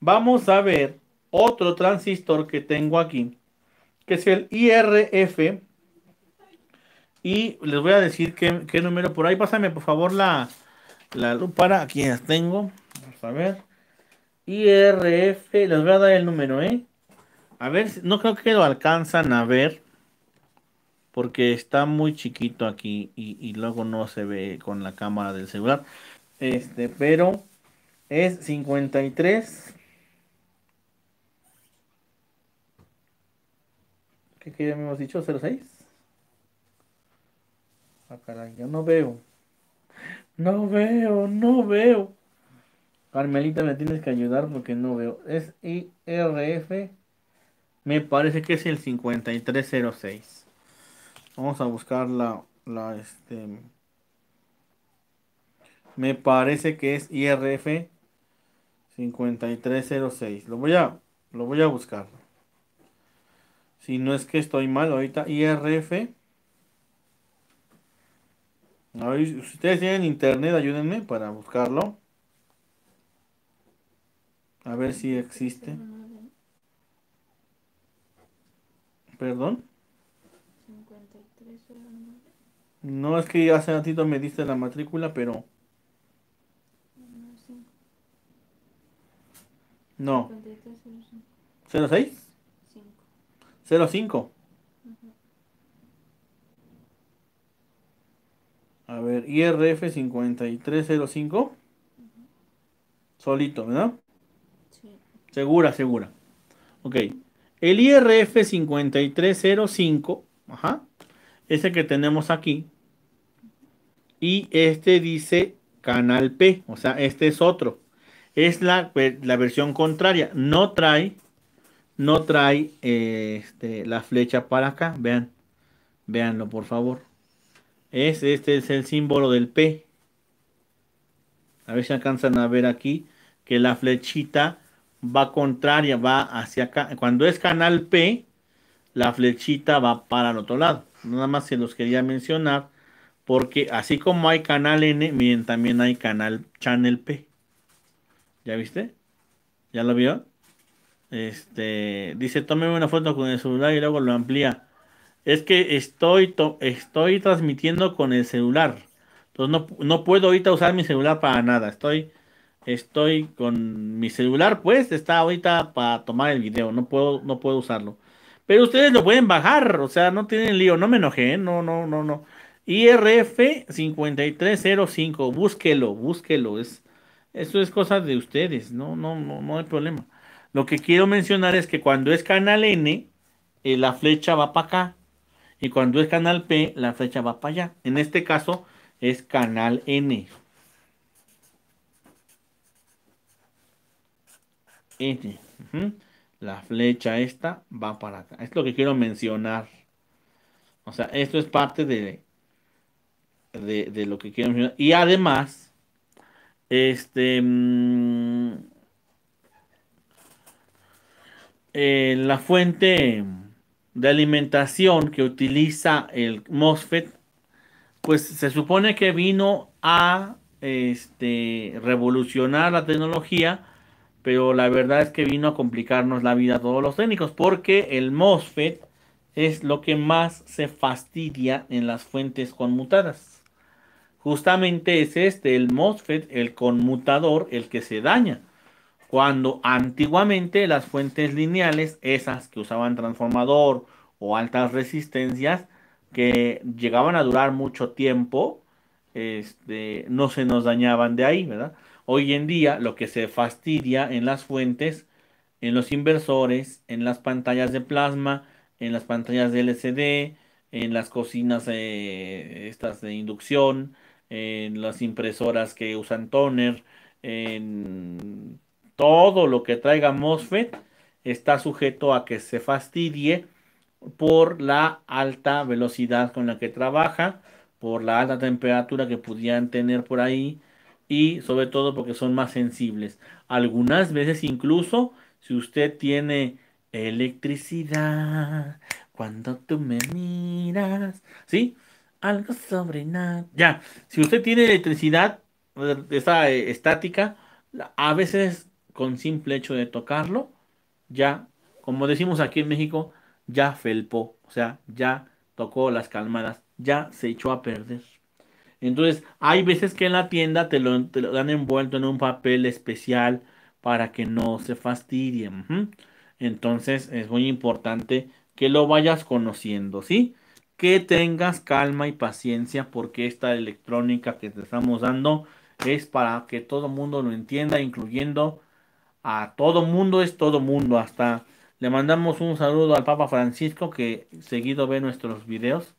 vamos a ver otro transistor que tengo aquí, que es el IRF y les voy a decir qué, número por ahí. Pásame por favor la, la para Aquí las tengo. Vamos a ver. IRF. Les voy a dar el número, ¿eh? A ver, no creo que lo alcanzan a ver. Porque está muy chiquito aquí. Y, luego no se ve con la cámara del celular. Este, pero es 53. ¿Qué, qué habíamos dicho? ¿06? Ah, caray, yo no veo. No veo, no veo. Carmelita, me tienes que ayudar porque no veo. Es IRF. Me parece que es el 5306. Vamos a buscar la, la este. Me parece que es IRF 5306. Lo voy a, lo voy a buscar. Si no es que estoy mal ahorita, IRF Ver, si ustedes tienen internet, ayúdenme para buscarlo. A ver si existe. ¿Perdón? No, es que hace ratito me diste la matrícula, pero... No. ¿06? 05. A ver, IRF 5305. Solito, ¿verdad? Sí. Segura, segura. Ok. El IRF 5305, ajá, ese que tenemos aquí. Y este dice canal P, o sea, este es otro. Es la, versión contraria. No trae, no trae eh, este, la flecha para acá. Vean, véanlo por favor. Es, este es el símbolo del P. A ver si alcanzan a ver aquí que la flechita va contraria, va hacia acá. Cuando es canal P, la flechita va para el otro lado. Nada más se los quería mencionar porque así como hay canal N, miren, también hay canal Channel P. ¿Ya viste? ¿Ya lo vio? Este, dice, tómeme una foto con el celular y luego lo amplía es que estoy, estoy transmitiendo con el celular. Entonces no, puedo ahorita usar mi celular para nada. Estoy, estoy con mi celular, pues está ahorita para tomar el video. No puedo, no puedo usarlo. Pero ustedes lo pueden bajar, o sea, no tienen lío. No me enojé, ¿eh? no, no, no, no. IRF 5305, búsquelo, búsquelo. Es, eso es cosa de ustedes, no, no, no, no hay problema. Lo que quiero mencionar es que cuando es canal N, eh, la flecha va para acá y cuando es canal P, la flecha va para allá. En este caso es canal N. N. La flecha esta va para acá. Es lo que quiero mencionar. O sea, esto es parte de, de, lo que quiero mencionar. Y además, este... Mm, eh, la fuente de alimentación que utiliza el MOSFET, pues se supone que vino a este, revolucionar la tecnología, pero la verdad es que vino a complicarnos la vida a todos los técnicos, porque el MOSFET es lo que más se fastidia en las fuentes conmutadas. Justamente es este, el MOSFET, el conmutador, el que se daña. Cuando antiguamente las fuentes lineales, esas que usaban transformador o altas resistencias, que llegaban a durar mucho tiempo, este, no se nos dañaban de ahí, ¿verdad? Hoy en día lo que se fastidia en las fuentes, en los inversores, en las pantallas de plasma, en las pantallas de LCD, en las cocinas eh, estas de inducción, en las impresoras que usan toner, en todo lo que traiga MOSFET está sujeto a que se fastidie por la alta velocidad con la que trabaja, por la alta temperatura que pudieran tener por ahí y sobre todo porque son más sensibles. Algunas veces incluso si usted tiene electricidad, cuando tú me miras, ¿sí? Algo sobre nada. Ya, si usted tiene electricidad, eh, esa eh, estática, a veces con simple hecho de tocarlo, ya, como decimos aquí en México, ya felpó, o sea, ya tocó las calmadas, ya se echó a perder. Entonces, hay veces que en la tienda te lo, te dan envuelto en un papel especial para que no se fastidien. Entonces, es muy importante que lo vayas conociendo, ¿sí? Que tengas calma y paciencia porque esta electrónica que te estamos dando es para que todo el mundo lo entienda, incluyendo a todo mundo es todo mundo. Hasta le mandamos un saludo al Papa Francisco que seguido ve nuestros videos.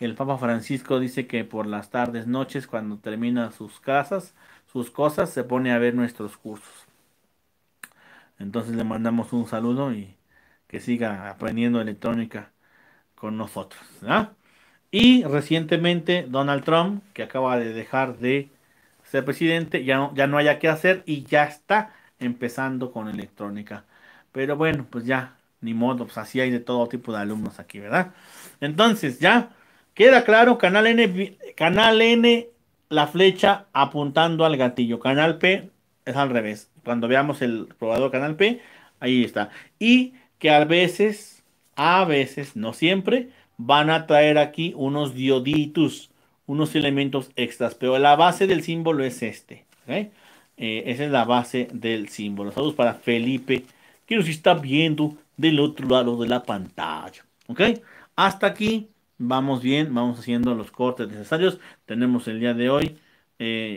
El Papa Francisco dice que por las tardes, noches, cuando termina sus casas, sus cosas, se pone a ver nuestros cursos. Entonces le mandamos un saludo y que siga aprendiendo electrónica con nosotros. ¿ah? Y recientemente Donald Trump, que acaba de dejar de ser presidente, ya no, ya no haya que hacer y ya está empezando con electrónica. Pero bueno, pues ya, ni modo, pues así hay de todo tipo de alumnos aquí, ¿verdad? Entonces, ya, queda claro, canal N, canal N, la flecha apuntando al gatillo. Canal P es al revés. Cuando veamos el probador canal P, ahí está. Y que a veces, a veces, no siempre, van a traer aquí unos dioditos, unos elementos extras. Pero la base del símbolo es este. Eh, esa es la base del símbolo. Saludos para Felipe, que nos está viendo del otro lado de la pantalla. ¿Ok? Hasta aquí vamos bien, vamos haciendo los cortes necesarios. Tenemos el día de hoy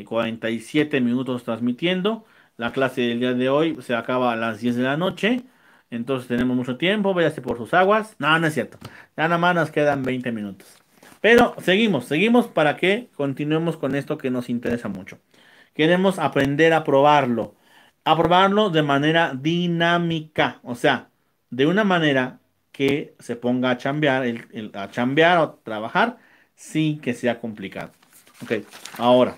47 eh, minutos transmitiendo. La clase del día de hoy se acaba a las 10 de la noche. Entonces tenemos mucho tiempo, váyase por sus aguas. No, no es cierto. Ya nada más nos quedan 20 minutos. Pero seguimos, seguimos para que continuemos con esto que nos interesa mucho. Queremos aprender a probarlo. A probarlo de manera dinámica. O sea, de una manera que se ponga a chambear, a chambear o trabajar sin que sea complicado. Ok, ahora,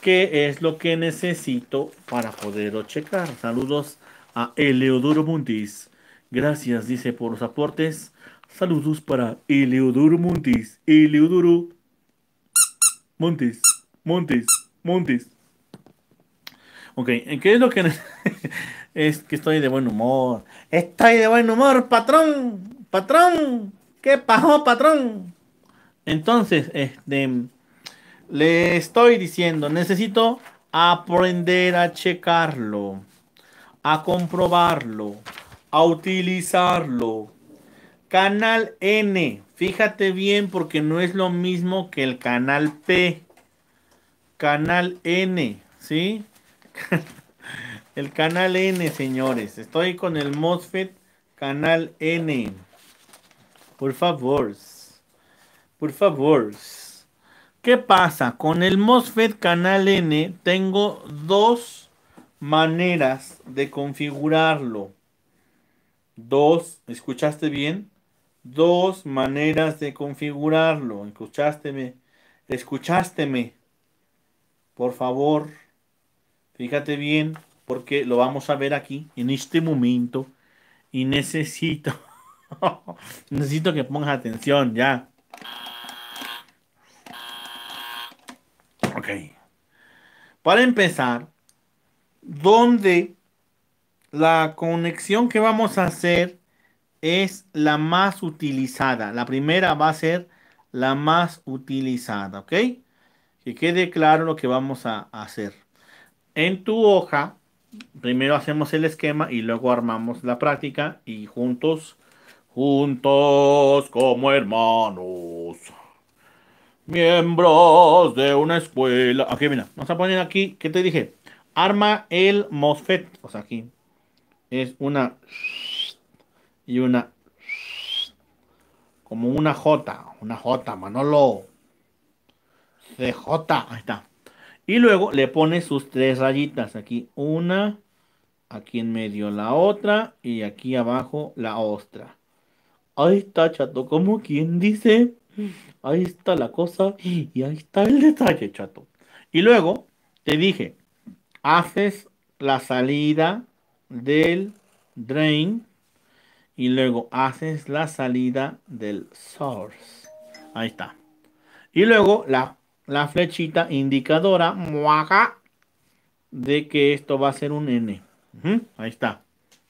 ¿qué es lo que necesito para poderlo checar? Saludos a Eleodoro Montis. Gracias, dice, por los aportes. Saludos para Eleodoro Montis. Eleodoro Montis. Montis. Mundis. Ok, ¿qué es lo que... es que estoy de buen humor. Estoy de buen humor, patrón. Patrón. ¿Qué pasó, patrón? Entonces, este... Le estoy diciendo, necesito aprender a checarlo, a comprobarlo, a utilizarlo. Canal N, fíjate bien porque no es lo mismo que el canal P. Canal N, ¿sí? El canal N, señores. Estoy con el MOSFET canal N. Por favor. Por favor. ¿Qué pasa? Con el MOSFET canal N tengo dos maneras de configurarlo. Dos, ¿escuchaste bien? Dos maneras de configurarlo. Escuchaste, escuchaste. Por favor, fíjate bien, porque lo vamos a ver aquí en este momento. Y necesito, necesito que pongas atención ya. Ok. Para empezar, donde la conexión que vamos a hacer es la más utilizada. La primera va a ser la más utilizada, ¿ok? que quede claro lo que vamos a hacer. En tu hoja, primero hacemos el esquema y luego armamos la práctica y juntos, juntos como hermanos, miembros de una escuela. Ok, mira, vamos a poner aquí, ¿qué te dije? Arma el MOSFET, o sea, aquí es una y una como una J, una J, Manolo. J, Ahí está. Y luego le pones sus tres rayitas. Aquí una, aquí en medio la otra y aquí abajo la otra. Ahí está, chato. Como quien dice, ahí está la cosa y ahí está el detalle, chato. Y luego te dije, haces la salida del drain y luego haces la salida del source. Ahí está. Y luego la la flechita indicadora de que esto va a ser un N. Ahí está.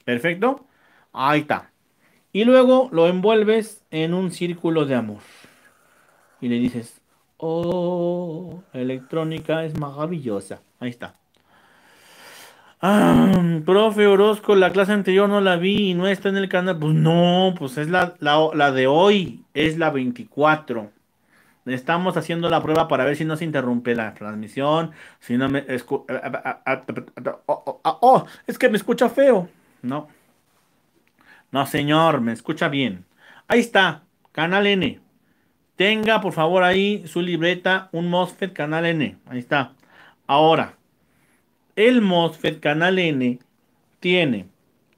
Perfecto. Ahí está. Y luego lo envuelves en un círculo de amor. Y le dices, oh, electrónica es maravillosa. Ahí está. Ah, profe Orozco, la clase anterior no la vi y no está en el canal. Pues no, pues es la, la de hoy, es la 24. Estamos haciendo la prueba para ver si no se interrumpe la transmisión, si no me... Oh, oh, ah, oh, es que me escucha feo. No. No, señor, me escucha bien. Ahí está, Canal N. Tenga, por favor, ahí su libreta, un MOSFET Canal N. Ahí está. Ahora, el MOSFET Canal N tiene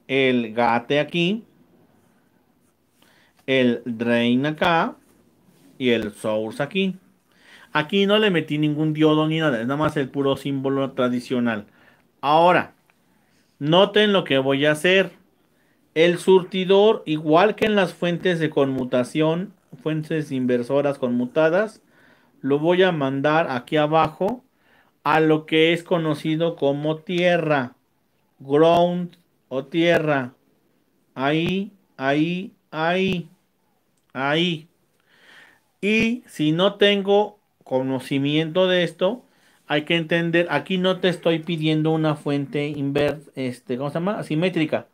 el gate aquí, el drain acá, y el source aquí. Aquí no le metí ningún diodo ni nada, es nada más el puro símbolo tradicional. Ahora, noten lo que voy a hacer. El surtidor, igual que en las fuentes de conmutación, fuentes inversoras conmutadas, lo voy a mandar aquí abajo a lo que es conocido como tierra, ground o tierra. Ahí, ahí, ahí, ahí. Y si no tengo conocimiento de esto, hay que entender, aquí no te estoy pidiendo una fuente invert, este, ¿cómo se llama? Asimétrica.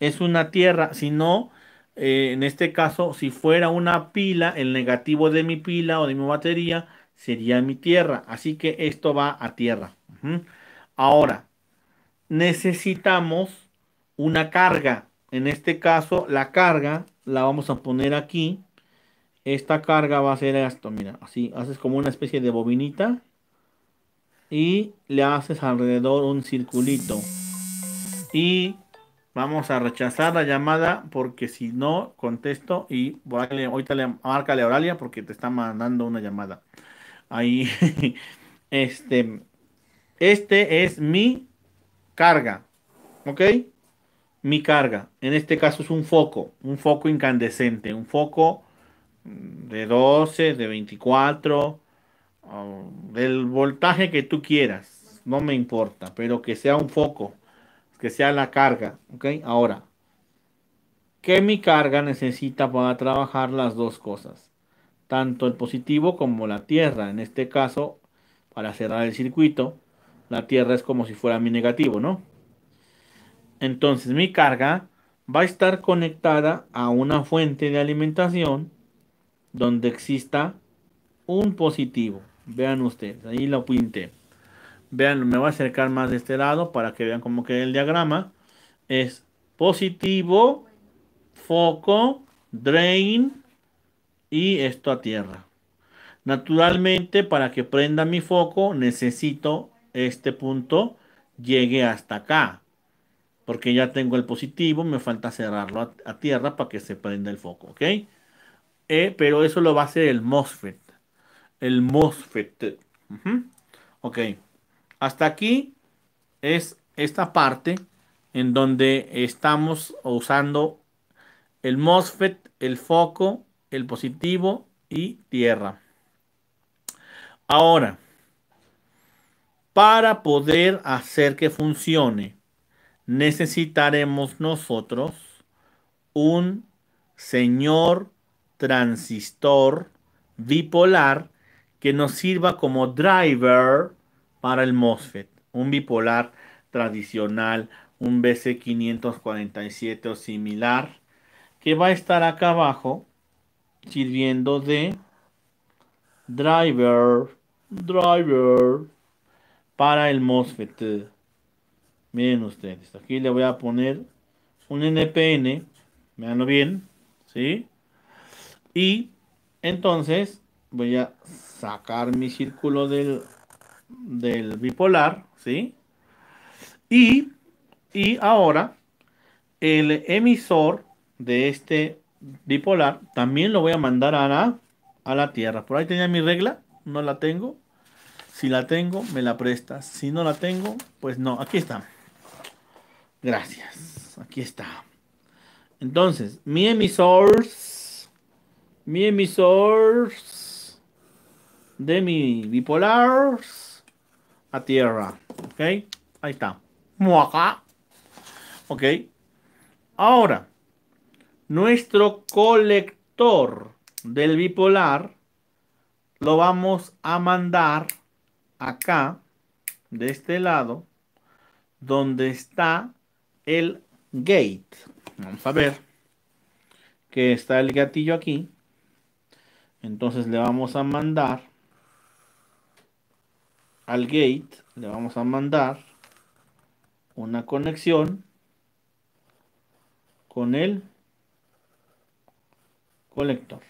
Es una tierra, si no, eh, en este caso, si fuera una pila, el negativo de mi pila o de mi batería sería mi tierra. Así que esto va a tierra. Ahora, necesitamos una carga. En este caso, la carga la vamos a poner aquí esta carga va a ser esto, mira, así, haces como una especie de bobinita y le haces alrededor un circulito. Y vamos a rechazar la llamada porque si no contesto y vale, ahorita le marca a Oralia porque te está mandando una llamada. Ahí este este es mi carga, ¿ok? Mi carga. En este caso es un foco, un foco incandescente, un foco de 12, de 24, ah, del voltaje que tú quieras, no me importa, pero que sea un foco, que sea la carga, ¿ok? Ahora, que mi carga necesita para trabajar las dos cosas, tanto el positivo como la tierra, en este caso, para cerrar el circuito, la tierra es como si fuera mi negativo, ¿no? Entonces mi carga va a estar conectada a una fuente de alimentación donde exista un positivo. Vean ustedes, ahí lo pinté. Vean, me voy a acercar más de este lado para que vean cómo queda el diagrama. Es positivo, foco, drain y esto a tierra. Naturalmente, para que prenda mi foco, necesito este punto llegue hasta acá. Porque ya tengo el positivo, me falta cerrarlo a, a tierra para que se prenda el foco, ¿ok? Eh, pero eso lo va a hacer el MOSFET. El MOSFET. Ok. Hasta aquí es esta parte en donde estamos usando el MOSFET, el foco, el positivo y tierra. Ahora, para poder hacer que funcione, necesitaremos nosotros un señor transistor bipolar que nos sirva como driver para el MOSFET. Un bipolar tradicional, un BC547 o similar, que va a estar acá abajo sirviendo de driver, driver para el MOSFET. Miren ustedes, aquí le voy a poner un NPN, veanlo bien, ¿sí? Y entonces voy a sacar mi círculo del, del bipolar, ¿sí? Y, y ahora el emisor de este bipolar también lo voy a mandar a la, a la Tierra. Por ahí tenía mi regla, no la tengo. Si la tengo, me la prestas. Si no la tengo, pues no. Aquí está. Gracias. Aquí está. Entonces, mi emisor mi emisor de mi bipolar a tierra. ¿Ok? Ahí está. Muaja. ¿Ok? Ahora, nuestro colector del bipolar lo vamos a mandar acá, de este lado, donde está el gate. Vamos a ver que está el gatillo aquí. Entonces le vamos a mandar al gate, le vamos a mandar una conexión con el colector.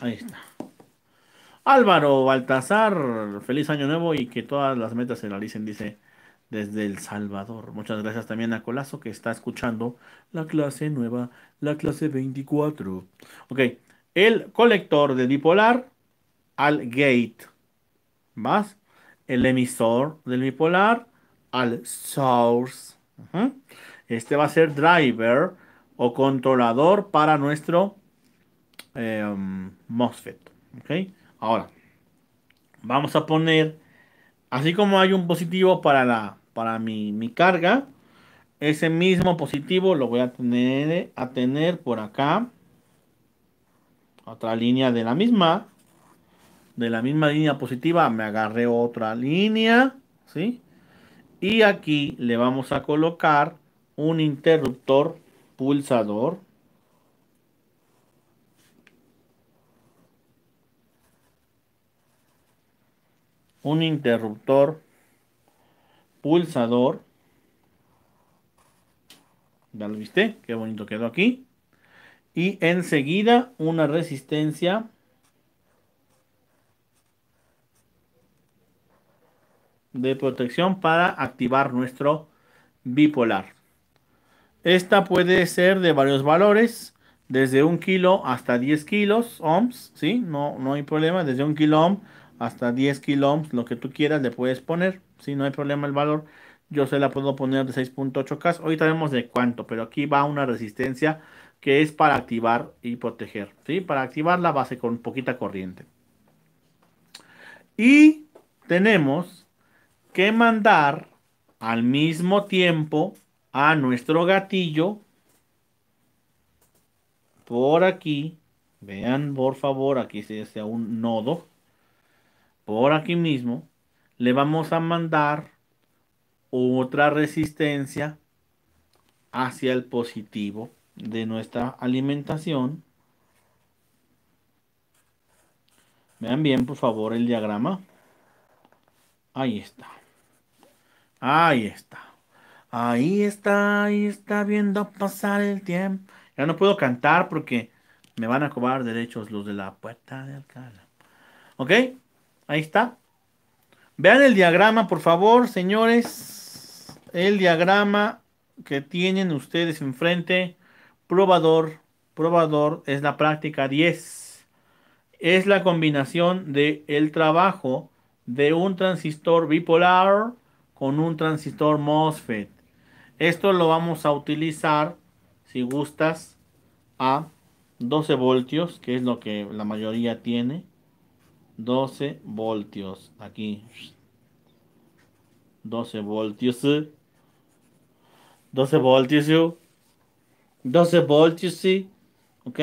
Ahí está. Álvaro Baltasar, feliz año nuevo y que todas las metas se realicen, dice desde El Salvador. Muchas gracias también a Colazo que está escuchando la clase nueva, la clase 24. Ok, el colector del bipolar al gate. ¿Vas? El emisor del bipolar al source. Este va a ser driver o controlador para nuestro em, MOSFET. ¿ok? Ahora, vamos a poner Así como hay un positivo para, la, para mi, carga, ese mismo positivo lo voy a tener, a tener por acá. Otra línea de la misma. De la misma línea positiva me agarré otra línea. ¿Sí? Y aquí le vamos a colocar un interruptor pulsador. un interruptor pulsador. Ya lo viste, qué bonito quedó aquí. Y enseguida una resistencia de protección para activar nuestro bipolar. Esta puede ser de varios valores, desde un kilo hasta 10 kilos ohms, ¿sí? No, no hay problema, desde un kilo ohm hasta 10 kilo lo que tú quieras, le puedes poner. Si no hay problema el valor, yo se la puedo poner de 6.8K. Ahorita vemos de cuánto, pero aquí va una resistencia que es para activar y proteger. ¿sí? Para activar la base con poquita corriente. Y tenemos que mandar al mismo tiempo a nuestro gatillo por aquí. Vean, por favor, aquí se hace un nodo por aquí mismo, le vamos a mandar otra resistencia hacia el positivo de nuestra alimentación. Vean bien, por favor, el diagrama. Ahí está. Ahí está. Ahí está, ahí está viendo pasar el tiempo. Ya no puedo cantar porque me van a cobrar derechos los de la puerta de Alcalá. ¿Ok? Ahí está. Vean el diagrama, por favor, señores. El diagrama que tienen ustedes enfrente. Probador, probador es la práctica 10. Es la combinación de el trabajo de un transistor bipolar con un transistor MOSFET. Esto lo vamos a utilizar, si gustas, a 12 voltios, que es lo que la mayoría tiene. 12 voltios aquí 12 voltios 12 voltios 12 voltios sí ok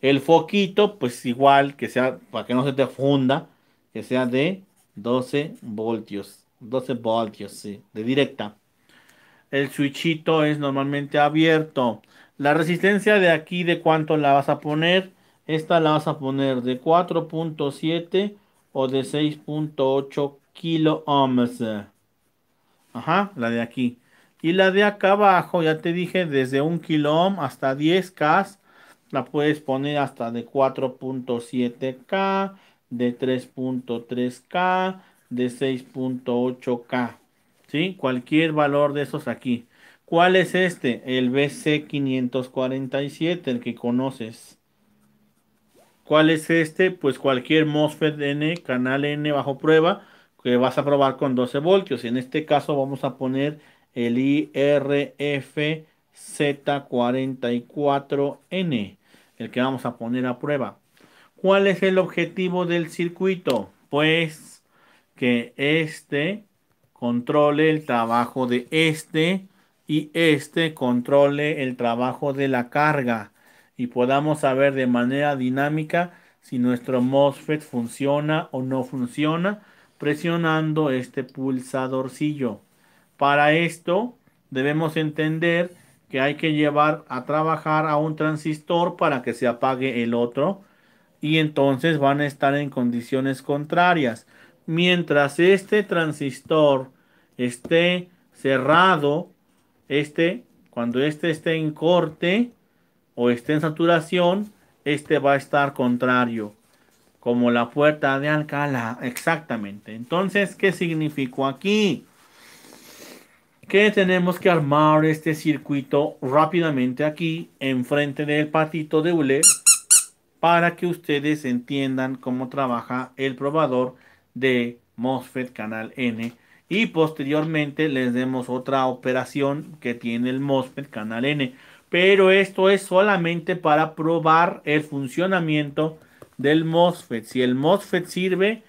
el foquito pues igual que sea para que no se te funda que sea de 12 voltios 12 voltios sí de directa el switchito es normalmente abierto la resistencia de aquí de cuánto la vas a poner esta la vas a poner de 4.7 o de 6.8 kilo ohms. Ajá, la de aquí. Y la de acá abajo, ya te dije, desde 1 kilo ohm hasta 10K. La puedes poner hasta de 4.7K, de 3.3K, de 6.8K. ¿Sí? Cualquier valor de esos aquí. ¿Cuál es este? El BC547, el que conoces. ¿Cuál es este? Pues cualquier MOSFET N, canal N bajo prueba, que vas a probar con 12 voltios. en este caso vamos a poner el IRFZ44N, el que vamos a poner a prueba. ¿Cuál es el objetivo del circuito? Pues que este controle el trabajo de este y este controle el trabajo de la carga y podamos saber de manera dinámica si nuestro MOSFET funciona o no funciona presionando este pulsadorcillo. Para esto debemos entender que hay que llevar a trabajar a un transistor para que se apague el otro y entonces van a estar en condiciones contrarias. Mientras este transistor esté cerrado, este, cuando este esté en corte, o esté en saturación, este va a estar contrario, como la puerta de Alcalá, exactamente. Entonces, ¿qué significó aquí? Que tenemos que armar este circuito rápidamente aquí, enfrente del patito de Ule, para que ustedes entiendan cómo trabaja el probador de MOSFET Canal N. Y posteriormente les demos otra operación que tiene el MOSFET Canal N pero esto es solamente para probar el funcionamiento del MOSFET. Si el MOSFET sirve,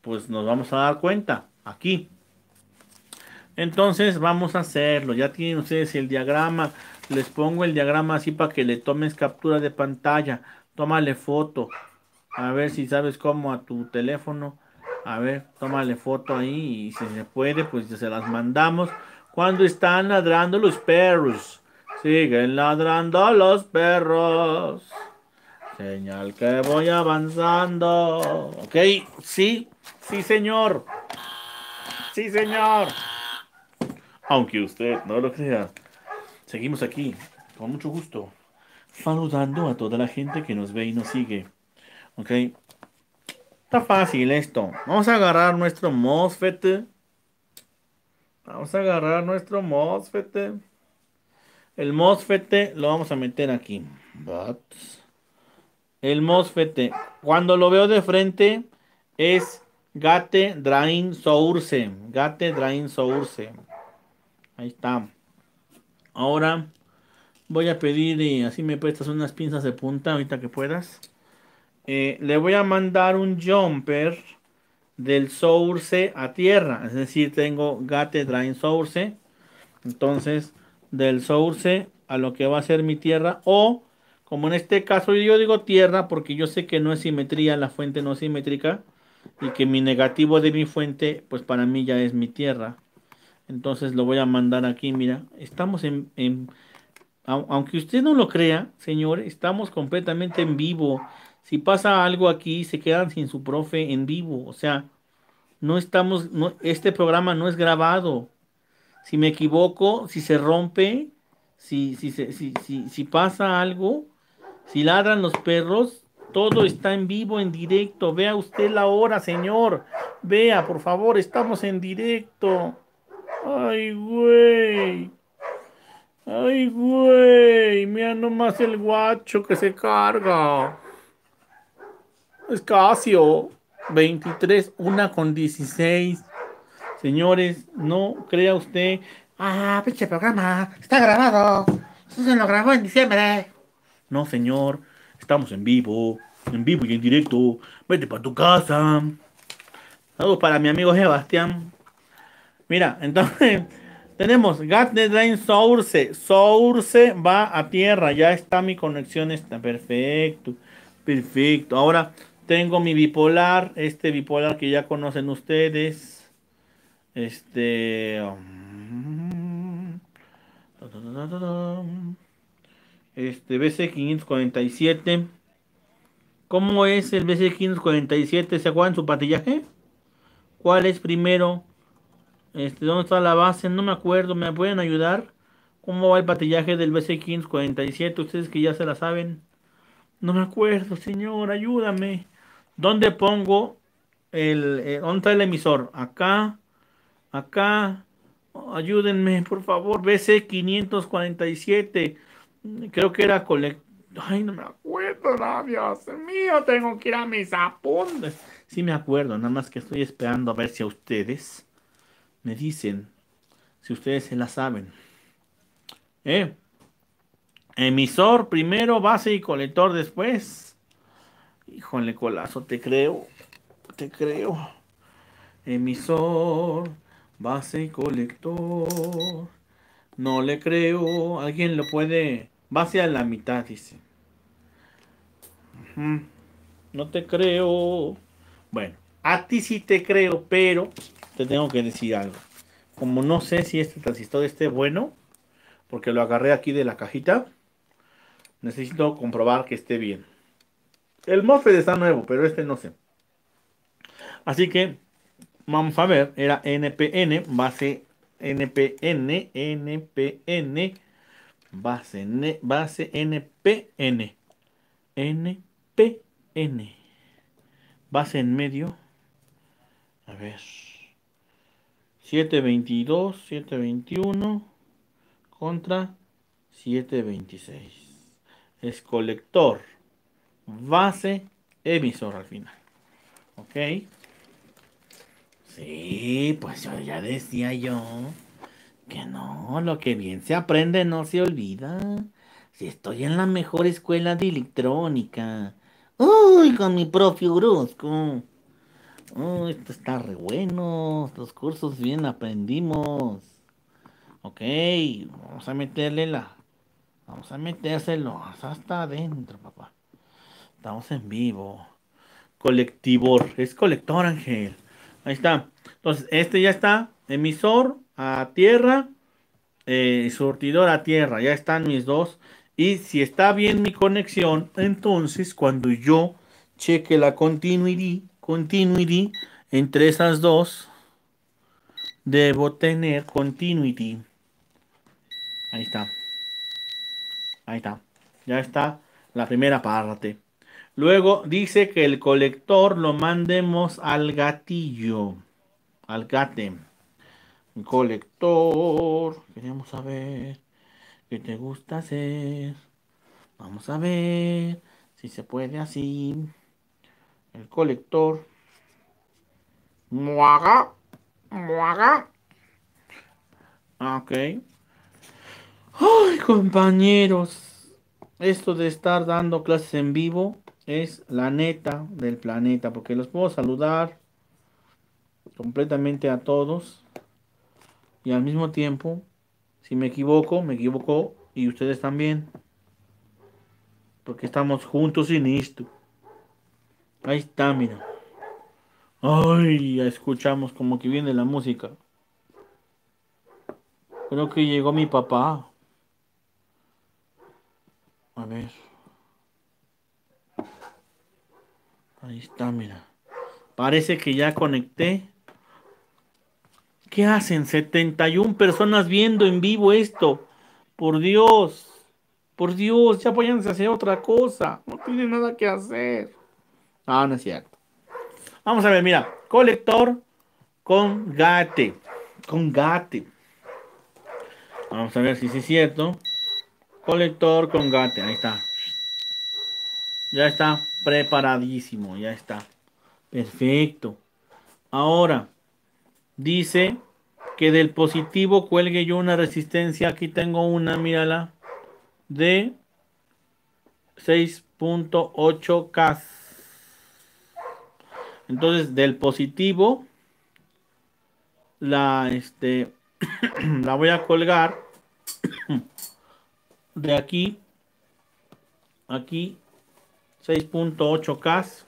pues nos vamos a dar cuenta aquí. Entonces vamos a hacerlo. Ya tienen ustedes el diagrama. Les pongo el diagrama así para que le tomes captura de pantalla. Tómale foto. A ver si sabes cómo a tu teléfono. A ver, tómale foto ahí y si se puede, pues ya se las mandamos. Cuando están ladrando los perros. Siguen ladrando los perros. Señal que voy avanzando. Ok, sí, sí señor. Sí señor. Aunque usted no lo crea, seguimos aquí, con mucho gusto, saludando a toda la gente que nos ve y nos sigue. Ok, está fácil esto. Vamos a agarrar nuestro MOSFET. Vamos a agarrar nuestro MOSFET. El MOSFET lo vamos a meter aquí. El MOSFET, cuando lo veo de frente, es Gate Drain Source. Gate Drain Source. Ahí está. Ahora voy a pedir, y eh, así me prestas unas pinzas de punta ahorita que puedas. Eh, le voy a mandar un jumper del source a tierra. Es decir, tengo Gate Drain Source. Entonces del source a lo que va a ser mi tierra o como en este caso yo digo tierra porque yo sé que no es simetría, la fuente no es simétrica y que mi negativo de mi fuente pues para mí ya es mi tierra. Entonces lo voy a mandar aquí, mira, estamos en, aunque usted no lo crea, señor, estamos completamente en vivo. Si pasa algo aquí, se quedan sin su profe en vivo. O sea, no estamos, este programa no es grabado si me equivoco, si se rompe, si, si, si, si, pasa algo, si ladran los perros, todo está en vivo, en directo. Vea usted la hora, señor. Vea, por favor, estamos en directo. Ay, güey. Ay, güey. Mira nomás el guacho que se carga. Es Casio. 23, una con 16. Señores, no crea usted, ah, pinche programa, está grabado, eso se lo grabó en diciembre. No, señor, estamos en vivo, en vivo y en directo, vete para tu casa. Saludos para mi amigo Sebastián. Mira, entonces tenemos Gat Drain Source. Source va a tierra. Ya está mi conexión. Está perfecto. Perfecto. Ahora tengo mi bipolar. Este bipolar que ya conocen ustedes. Este. Um, um, este BC547. ¿Cómo es el BC547? ¿Se acuerdan su patillaje? ¿Cuál es primero? Este, ¿Dónde está la base? No me acuerdo. ¿Me pueden ayudar? ¿Cómo va el patillaje del BC547? Ustedes que ya se la saben. No me acuerdo, señor. Ayúdame. ¿Dónde pongo el, el, eh, ¿Dónde está el emisor? Acá acá, ayúdenme, por favor, BC 547, creo que era colect... Ay, no me acuerdo, Dios mío, tengo que ir a mis apuntes. Sí me acuerdo, nada más que estoy esperando a ver si a ustedes me dicen, si ustedes se la saben. ¿Eh? Emisor primero, base y colector después. Híjole, colazo, te creo, te creo. Emisor Base y colector. No le creo. Alguien lo puede. Base a la mitad, dice. No te creo. Bueno, a ti sí te creo, pero te tengo que decir algo. Como no sé si este transistor esté bueno, porque lo agarré aquí de la cajita, necesito comprobar que esté bien. El MOSFET está nuevo, pero este no sé. Así que vamos a ver, era NPN, base NPN, NPN, base, base NPN, NPN, base en medio, a ver, 722, 721 contra 726. Es colector, base, emisor al final. ¿Ok? Sí, pues yo ya decía yo que no, lo que bien se aprende no se olvida. Si estoy en la mejor escuela de electrónica. Uy, con mi profe brusco, Uy, esto está re bueno. Los cursos bien aprendimos. Ok, vamos a meterle la. Vamos a metérselo hasta adentro, papá. Estamos en vivo. Colectivor. Es colector, Ángel. Ahí está. Entonces, este ya está. Emisor a tierra. sortidor eh, surtidor a tierra. Ya están mis dos. Y si está bien mi conexión, entonces cuando yo cheque la continuity, continuity entre esas dos, debo tener continuity. Ahí está. Ahí está. Ya está la primera parte. Luego dice que el colector lo mandemos al gatillo, al gate. colector, queremos saber qué te gusta hacer. Vamos a ver si se puede así. El colector. Muaga, muaga. Ok. Ay, compañeros. Esto de estar dando clases en vivo es la neta del planeta, porque los puedo saludar completamente a todos y al mismo tiempo, si me equivoco, me equivoco y ustedes también, porque estamos juntos en esto. Ahí está, mira. Ay, ya escuchamos como que viene la música. Creo que llegó mi papá. A ver. Ahí está, mira. Parece que ya conecté. ¿Qué hacen? 71 personas viendo en vivo esto. Por Dios. Por Dios, ya váyanse a hacer otra cosa. No tienen nada que hacer. Ah, no es cierto. Vamos a ver, mira. Colector con gate. Con gate. Vamos a ver si es cierto. Colector con gate. Ahí está. Ya está preparadísimo, ya está. Perfecto. Ahora, dice que del positivo cuelgue yo una resistencia. Aquí tengo una, mírala, de 6.8K. Entonces, del positivo, la, este, la voy a colgar de aquí, aquí 6.8K.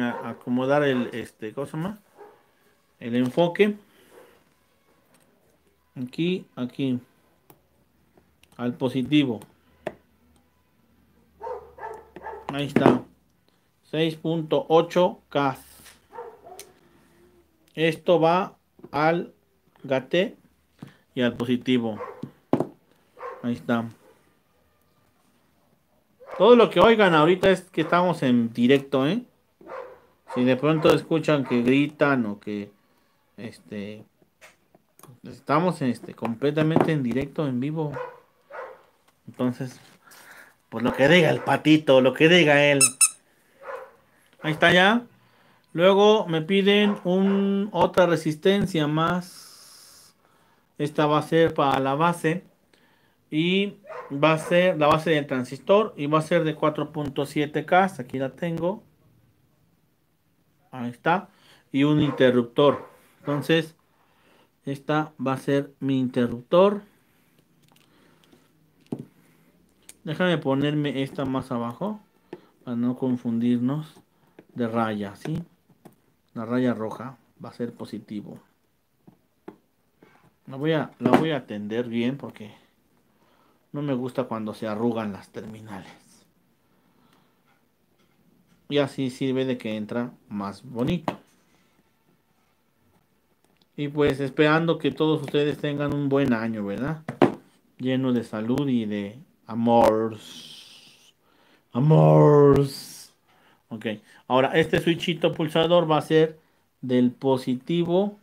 a acomodar el, este, ¿cómo se El enfoque. Aquí, aquí. Al positivo. Ahí está. 6.8K. Esto va al gate y al positivo. Ahí está. Todo lo que oigan ahorita es que estamos en directo, ¿eh? Si de pronto escuchan que gritan o que este estamos este completamente en directo, en vivo. Entonces, pues lo que diga el patito, lo que diga él. Ahí está ya. Luego me piden un otra resistencia más. Esta va a ser para la base y va a ser la base del transistor y va a ser de 4.7K. Aquí la tengo. Ahí está. Y un interruptor. Entonces, esta va a ser mi interruptor. Déjame ponerme esta más abajo para no confundirnos de raya, ¿sí? La raya roja va a ser positivo. La voy a, la voy a atender bien porque no me gusta cuando se arrugan las terminales. Y así sirve de que entra más bonito. Y pues esperando que todos ustedes tengan un buen año, ¿verdad? Lleno de salud y de amores. Amores. Ok. Ahora, este switchito pulsador va a ser del positivo.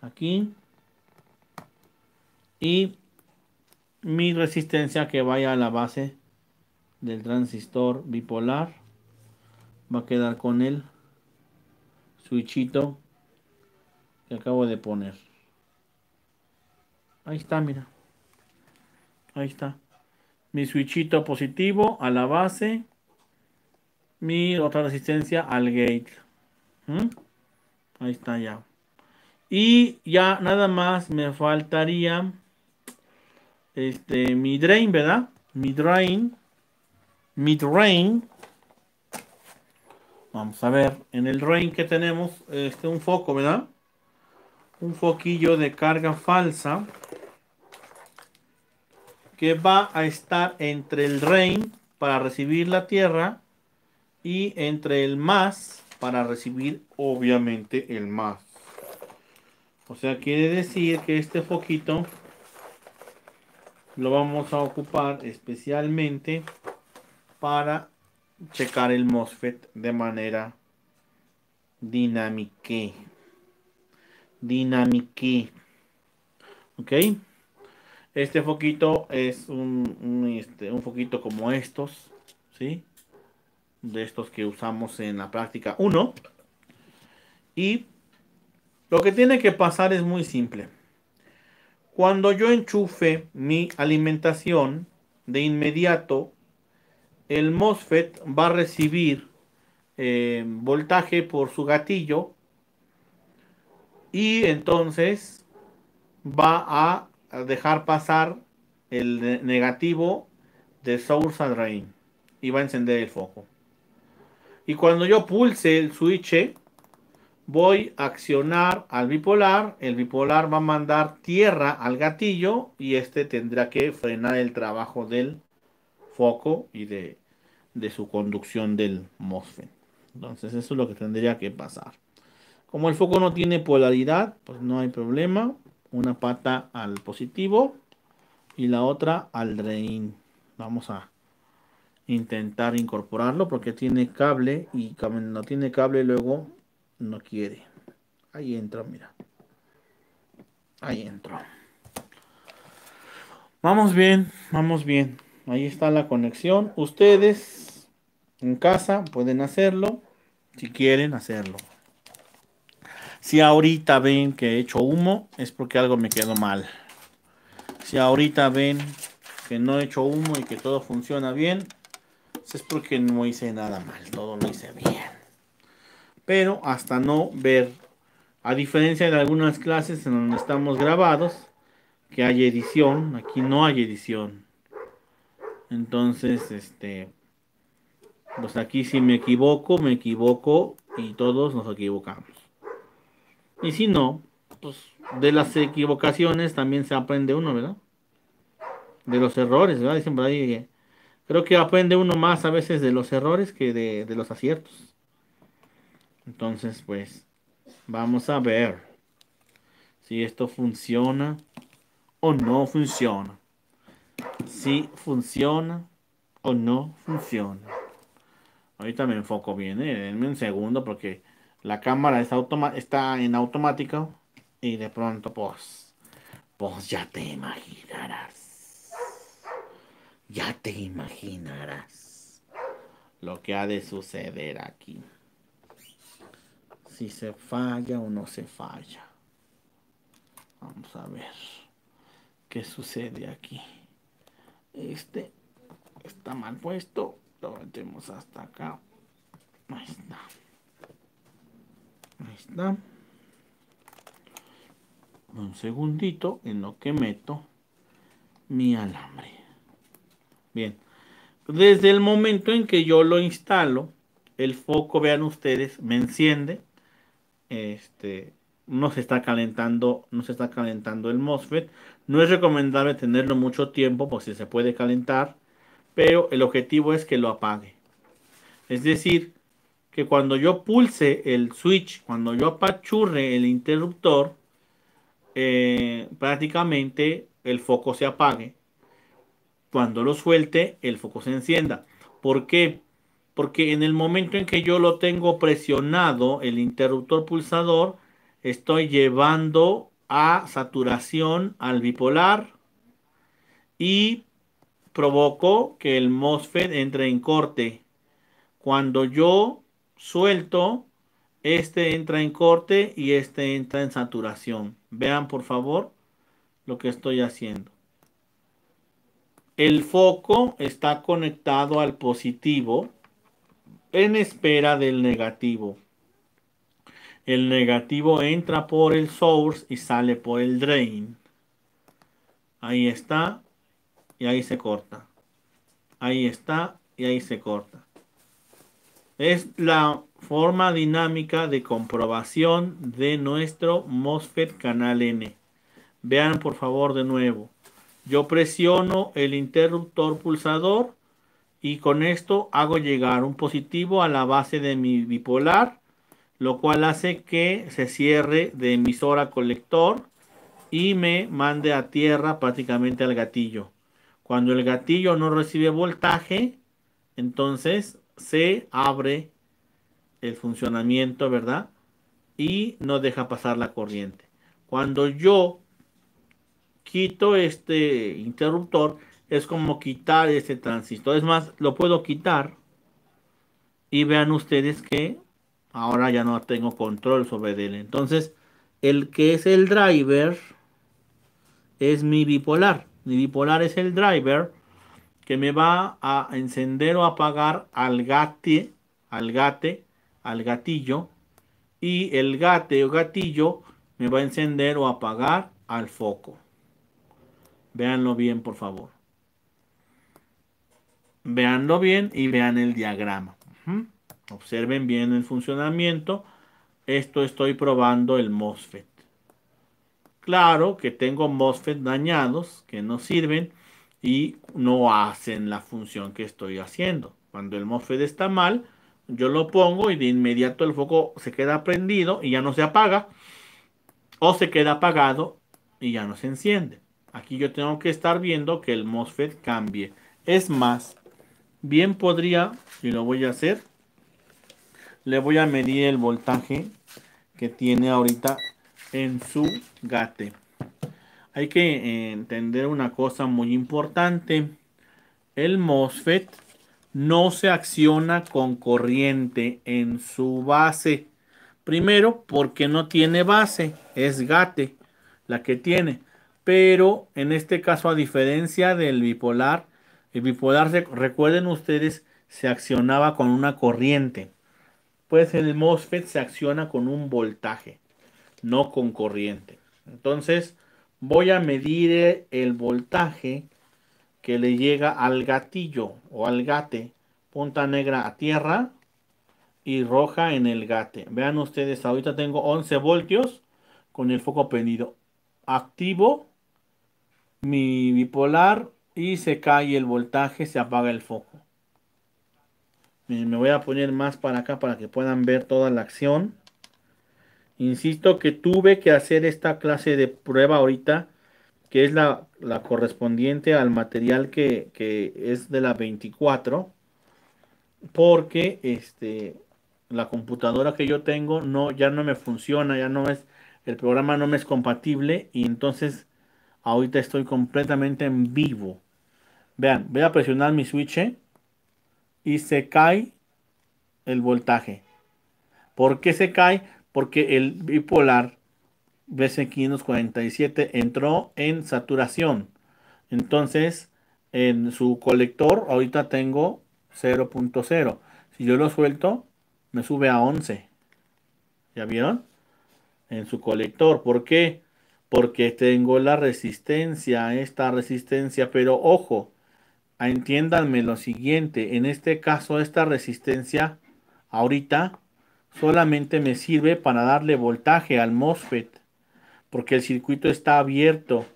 Aquí. Y mi resistencia que vaya a la base del transistor bipolar va a quedar con el switchito que acabo de poner ahí está mira ahí está mi switchito positivo a la base mi otra resistencia al gate ¿Mm? ahí está ya y ya nada más me faltaría este, Midrain, ¿verdad? Midrain. Midrain. Vamos a ver, en el rain que tenemos, este, un foco, ¿verdad? Un foquillo de carga falsa que va a estar entre el rain para recibir la tierra y entre el más para recibir obviamente el más. O sea, quiere decir que este foquito lo vamos a ocupar especialmente para checar el MOSFET de manera dinámica. Dinámica. ¿Ok? Este foquito es un, un este, foquito como estos, ¿sí? De estos que usamos en la práctica 1. Y lo que tiene que pasar es muy simple. Cuando yo enchufe mi alimentación, de inmediato el MOSFET va a recibir eh, voltaje por su gatillo y entonces va a dejar pasar el negativo de source and drain y va a encender el foco. Y cuando yo pulse el switch voy a accionar al bipolar, el bipolar va a mandar tierra al gatillo y este tendrá que frenar el trabajo del foco y de, su conducción del MOSFET. Entonces eso es lo que tendría que pasar. Como el foco no tiene polaridad, pues no hay problema. Una pata al positivo y la otra al drain. Vamos a intentar incorporarlo porque tiene cable y no tiene cable luego no quiere. Ahí entra, mira. Ahí entró. Vamos bien, vamos bien. Ahí está la conexión. Ustedes en casa pueden hacerlo si quieren hacerlo. Si ahorita ven que he hecho humo, es porque algo me quedó mal. Si ahorita ven que no he hecho humo y que todo funciona bien, es porque no hice nada mal, todo lo hice bien pero hasta no ver. A diferencia de algunas clases en donde estamos grabados, que hay edición, aquí no hay edición. Entonces, este, pues aquí si me equivoco, me equivoco y todos nos equivocamos. Y si no, pues de las equivocaciones también se aprende uno, ¿verdad? De los errores, ¿verdad? Dicen por ahí creo que aprende uno más a veces de los errores que de los aciertos. Entonces, pues, vamos a ver si esto funciona o no funciona. Si funciona o no funciona. Ahorita me enfoco bien, ¿eh? denme un segundo porque la cámara está, está en automático y de pronto, pues, pues ya te imaginarás. Ya te imaginarás lo que ha de suceder aquí si se falla o no se falla. Vamos a ver qué sucede aquí. Este está mal puesto. Lo metemos hasta acá. Ahí está. Ahí está. Un segundito en lo que meto mi alambre. Bien. Desde el momento en que yo lo instalo, el foco, vean ustedes, me enciende este, no se está calentando, no se está calentando el MOSFET. No es recomendable tenerlo mucho tiempo, porque se puede calentar, pero el objetivo es que lo apague. Es decir, que cuando yo pulse el switch, cuando yo apachurre el interruptor, eh, prácticamente el foco se apague. Cuando lo suelte, el foco se encienda. ¿Por qué? porque en el momento en que yo lo tengo presionado, el interruptor pulsador, estoy llevando a saturación al bipolar y provoco que el MOSFET entre en corte. Cuando yo suelto, este entra en corte y este entra en saturación. Vean por favor lo que estoy haciendo. El foco está conectado al positivo en espera del negativo. El negativo entra por el source y sale por el drain. Ahí está y ahí se corta. Ahí está y ahí se corta. Es la forma dinámica de comprobación de nuestro MOSFET canal N. Vean por favor de nuevo. Yo presiono el interruptor pulsador y con esto hago llegar un positivo a la base de mi bipolar, lo cual hace que se cierre de emisora colector y me mande a tierra prácticamente al gatillo. Cuando el gatillo no recibe voltaje, entonces se abre el funcionamiento, ¿verdad? Y no deja pasar la corriente. Cuando yo quito este interruptor, es como quitar ese transistor. Es más, lo puedo quitar y vean ustedes que ahora ya no tengo control sobre él. Entonces, el que es el driver es mi bipolar. Mi bipolar es el driver que me va a encender o apagar al gate, al gate, al gatillo. Y el gate o gatillo me va a encender o apagar al foco. Véanlo bien, por favor. Veanlo bien y vean el diagrama. Observen bien el funcionamiento. Esto estoy probando el MOSFET. Claro que tengo MOSFET dañados que no sirven y no hacen la función que estoy haciendo. Cuando el MOSFET está mal, yo lo pongo y de inmediato el foco se queda prendido y ya no se apaga. O se queda apagado y ya no se enciende. Aquí yo tengo que estar viendo que el MOSFET cambie. Es más, Bien podría, y lo voy a hacer, le voy a medir el voltaje que tiene ahorita en su gate. Hay que eh, entender una cosa muy importante. El MOSFET no se acciona con corriente en su base. Primero, porque no tiene base, es gate la que tiene. Pero en este caso, a diferencia del bipolar, el bipolar, recuerden ustedes, se accionaba con una corriente. Pues el MOSFET se acciona con un voltaje, no con corriente. Entonces, voy a medir el voltaje que le llega al gatillo o al gate. Punta negra a tierra y roja en el gate. Vean ustedes, ahorita tengo 11 voltios con el foco prendido. Activo mi bipolar y se cae el voltaje, se apaga el foco. Me voy a poner más para acá para que puedan ver toda la acción. Insisto que tuve que hacer esta clase de prueba ahorita, que es la, correspondiente al material que, es de la 24, porque este, la computadora que yo tengo no, ya no me funciona, ya no es, el programa no me es compatible y entonces ahorita estoy completamente en vivo. Vean, voy a presionar mi switch y se cae el voltaje. ¿Por qué se cae? Porque el bipolar BC547 entró en saturación. Entonces, en su colector ahorita tengo 0.0. Si yo lo suelto, me sube a 11. ¿Ya vieron? En su colector. ¿Por qué? Porque tengo la resistencia, esta resistencia, pero ojo, entiéndanme lo siguiente, en este caso esta resistencia ahorita solamente me sirve para darle voltaje al MOSFET, porque el circuito está abierto.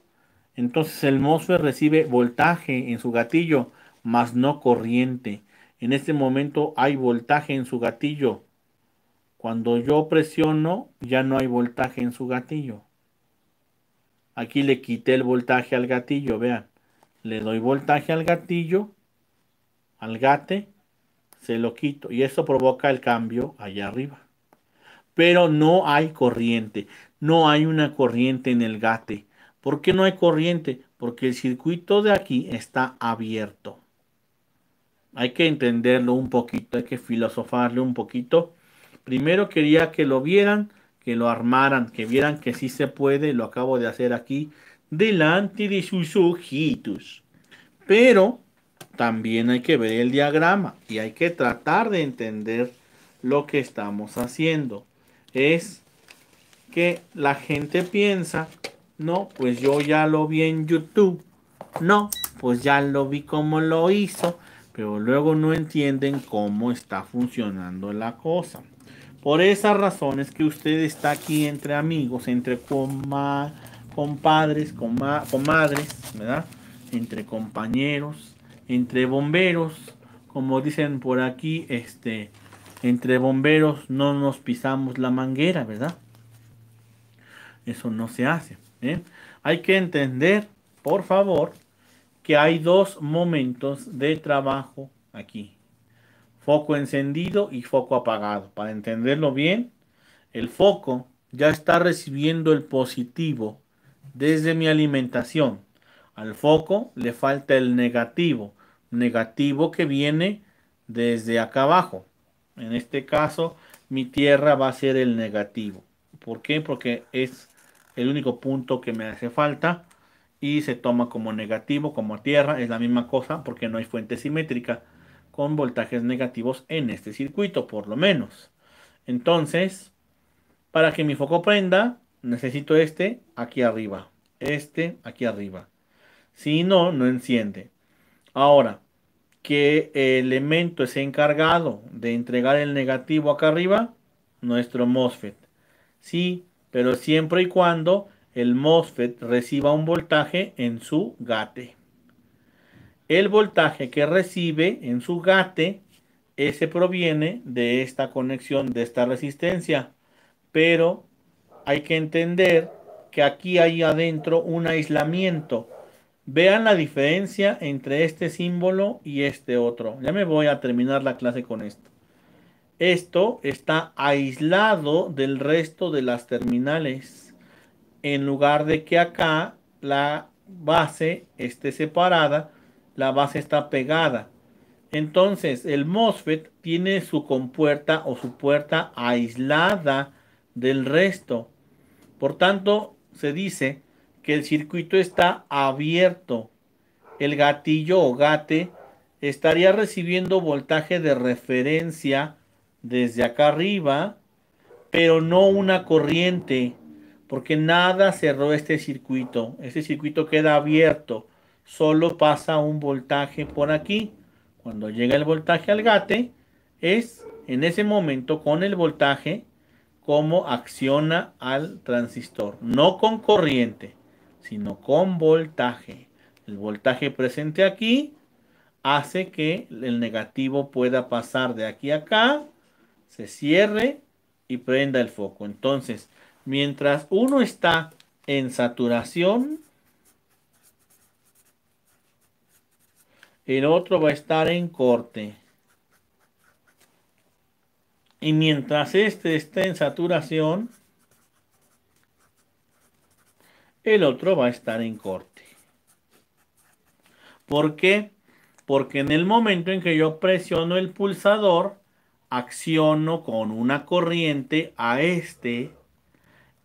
Entonces el MOSFET recibe voltaje en su gatillo, más no corriente. En este momento hay voltaje en su gatillo. Cuando yo presiono, ya no hay voltaje en su gatillo. Aquí le quité el voltaje al gatillo, vean le doy voltaje al gatillo, al gate, se lo quito y eso provoca el cambio allá arriba. Pero no hay corriente, no hay una corriente en el gate. ¿Por qué no hay corriente? Porque el circuito de aquí está abierto. Hay que entenderlo un poquito, hay que filosofarle un poquito. Primero quería que lo vieran, que lo armaran, que vieran que sí se puede, lo acabo de hacer aquí delante de sus ojitos. Pero también hay que ver el diagrama y hay que tratar de entender lo que estamos haciendo. Es que la gente piensa, no, pues yo ya lo vi en YouTube, no, pues ya lo vi como lo hizo, pero luego no entienden cómo está funcionando la cosa. Por esas razones que usted está aquí entre amigos, entre comadres compadres, con comadres, ¿verdad? Entre compañeros, entre bomberos, como dicen por aquí, este, entre bomberos no nos pisamos la manguera, ¿verdad? Eso no se hace. ¿eh? Hay que entender, por favor, que hay dos momentos de trabajo aquí. Foco encendido y foco apagado. Para entenderlo bien, el foco ya está recibiendo el positivo desde mi alimentación. Al foco le falta el negativo, negativo que viene desde acá abajo. En este caso, mi tierra va a ser el negativo. ¿Por qué? Porque es el único punto que me hace falta y se toma como negativo, como tierra. Es la misma cosa porque no hay fuente simétrica con voltajes negativos en este circuito, por lo menos. Entonces, para que mi foco prenda, necesito este aquí arriba, este aquí arriba. Si no, no enciende. Ahora, ¿qué elemento es encargado de entregar el negativo acá arriba? Nuestro MOSFET. Sí, pero siempre y cuando el MOSFET reciba un voltaje en su gate. El voltaje que recibe en su gate, ese proviene de esta conexión, de esta resistencia. Pero hay que entender que aquí hay adentro un aislamiento. Vean la diferencia entre este símbolo y este otro. Ya me voy a terminar la clase con esto. Esto está aislado del resto de las terminales. En lugar de que acá la base esté separada, la base está pegada. Entonces, el MOSFET tiene su compuerta o su puerta aislada del resto. Por tanto, se dice que el circuito está abierto. El gatillo o gate estaría recibiendo voltaje de referencia desde acá arriba, pero no una corriente, porque nada cerró este circuito. Este circuito queda abierto, solo pasa un voltaje por aquí. Cuando llega el voltaje al gate, es en ese momento con el voltaje cómo acciona al transistor, no con corriente, sino con voltaje. El voltaje presente aquí hace que el negativo pueda pasar de aquí a acá, se cierre y prenda el foco. Entonces, mientras uno está en saturación, el otro va a estar en corte. Y mientras este esté en saturación, el otro va a estar en corte. ¿Por qué? Porque en el momento en que yo presiono el pulsador, acciono con una corriente a este.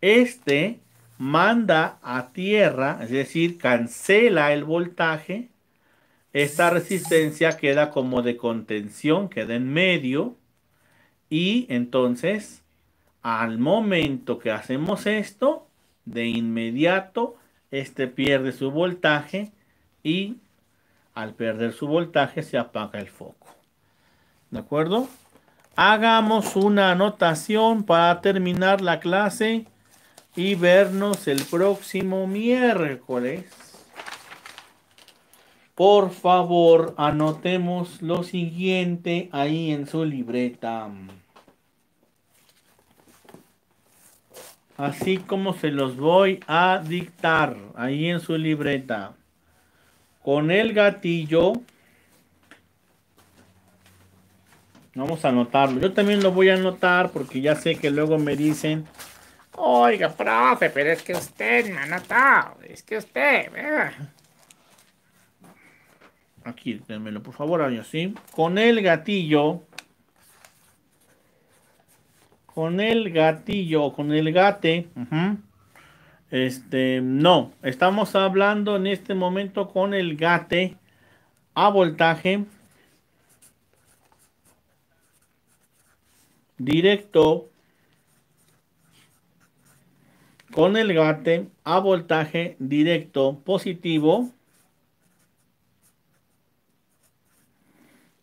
Este manda a tierra, es decir, cancela el voltaje. Esta resistencia queda como de contención, queda en medio. Y entonces, al momento que hacemos esto, de inmediato, este pierde su voltaje y al perder su voltaje se apaga el foco. ¿De acuerdo? Hagamos una anotación para terminar la clase y vernos el próximo miércoles. Por favor, anotemos lo siguiente ahí en su libreta. así como se los voy a dictar ahí en su libreta. Con el gatillo, vamos a anotarlo. Yo también lo voy a anotar porque ya sé que luego me dicen, oiga, profe, pero es que usted me ha anotado, es que usted... Aquí, démelo por favor, así. Con el gatillo con el gatillo, con el gate. Este, no, estamos hablando en este momento con el gate a voltaje directo con el gate a voltaje directo positivo.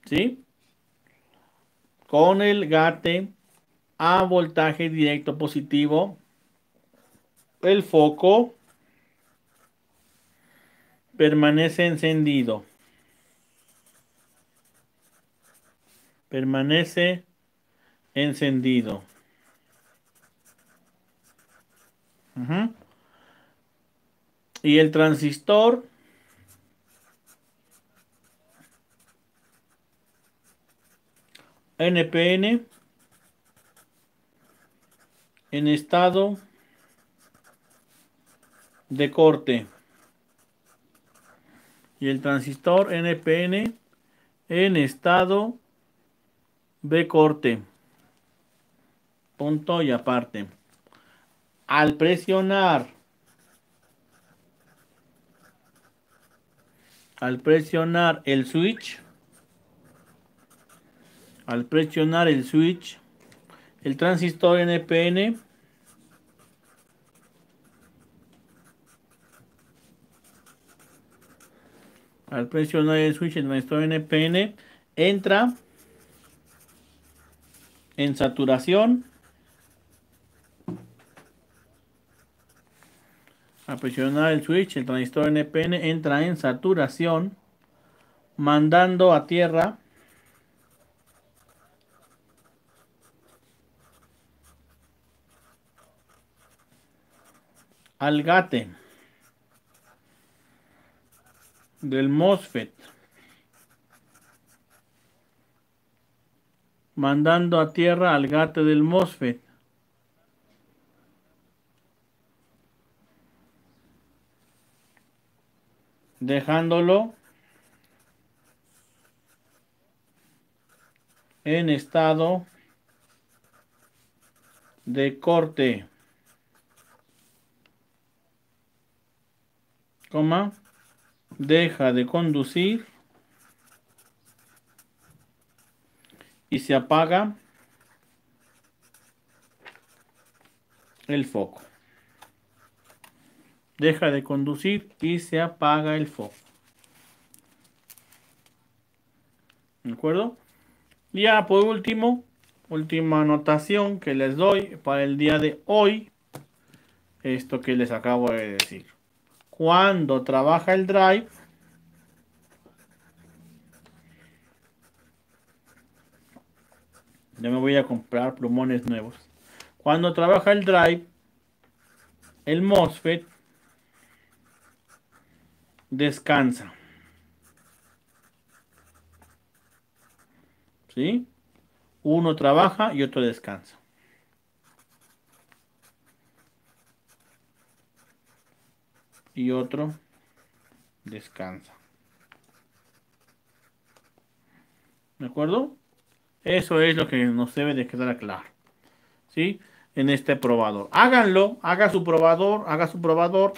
¿Sí? Con el gate a voltaje directo positivo, el foco permanece encendido. Permanece encendido. Y el transistor NPN en estado de corte y el transistor NPN en estado de corte. Punto y aparte. Al presionar al presionar el switch al presionar el switch el transistor e NPN al e presionar el switch el transistor NPN entra en saturación al presionar el switch el transistor NPN entra en saturación mandando a tierra Al gate. Del MOSFET. Mandando a tierra al gate del MOSFET. Dejándolo en estado de corte. coma, deja de conducir y se apaga el foco. Deja de conducir y se apaga el foco. ¿De acuerdo? Ya por último, última anotación que les doy para el día de hoy, esto que les acabo de decir cuando trabaja el drive, Ya me voy a comprar plumones nuevos. Cuando trabaja el drive, el MOSFET descansa. ¿Sí? Uno trabaja y otro descansa. y otro descansa. ¿De acuerdo? Eso es lo que nos debe de quedar claro. ¿Sí? En este probador. Háganlo, haga su probador, haga su probador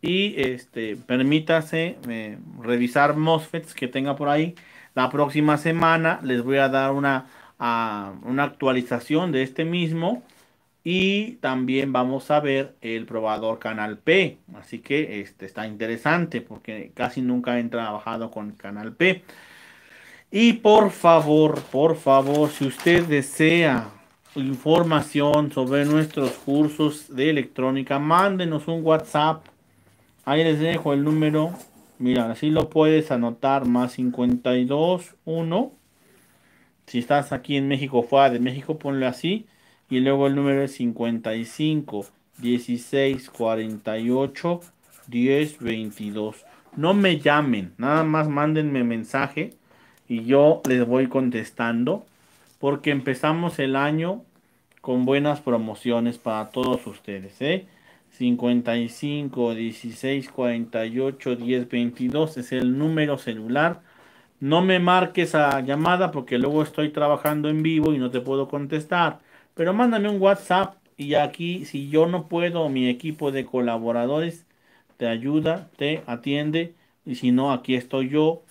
y este, permítase eh, revisar MOSFETs que tenga por ahí. La próxima semana les voy a dar una, ah, una actualización de este mismo y también vamos a ver el probador canal P. Así que este está interesante porque casi nunca he trabajado con canal P. Y por favor, por favor, si usted desea información sobre nuestros cursos de electrónica, mándenos un WhatsApp. Ahí les dejo el número. Mira, así lo puedes anotar. Más 52 1. Si estás aquí en México, fuera de México, ponle así y luego el número es 55 16 48 10 22. No me llamen, nada más mándenme mensaje y yo les voy contestando porque empezamos el año con buenas promociones para todos ustedes, ¿eh? 55 16 48 10 22 es el número celular. No me marques a llamada porque luego estoy trabajando en vivo y no te puedo contestar. Pero mándame un WhatsApp y aquí, si yo no puedo, mi equipo de colaboradores te ayuda, te atiende. Y si no, aquí estoy yo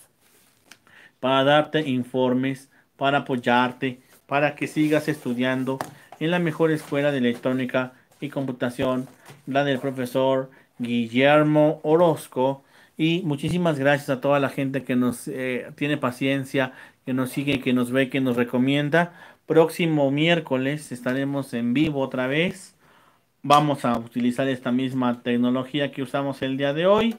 para darte informes, para apoyarte, para que sigas estudiando en la mejor escuela de electrónica y computación, la del profesor Guillermo Orozco. Y muchísimas gracias a toda la gente que nos eh, tiene paciencia, que nos sigue, que nos ve, que nos recomienda. Próximo miércoles estaremos en vivo otra vez. Vamos a utilizar esta misma tecnología que usamos el día de hoy.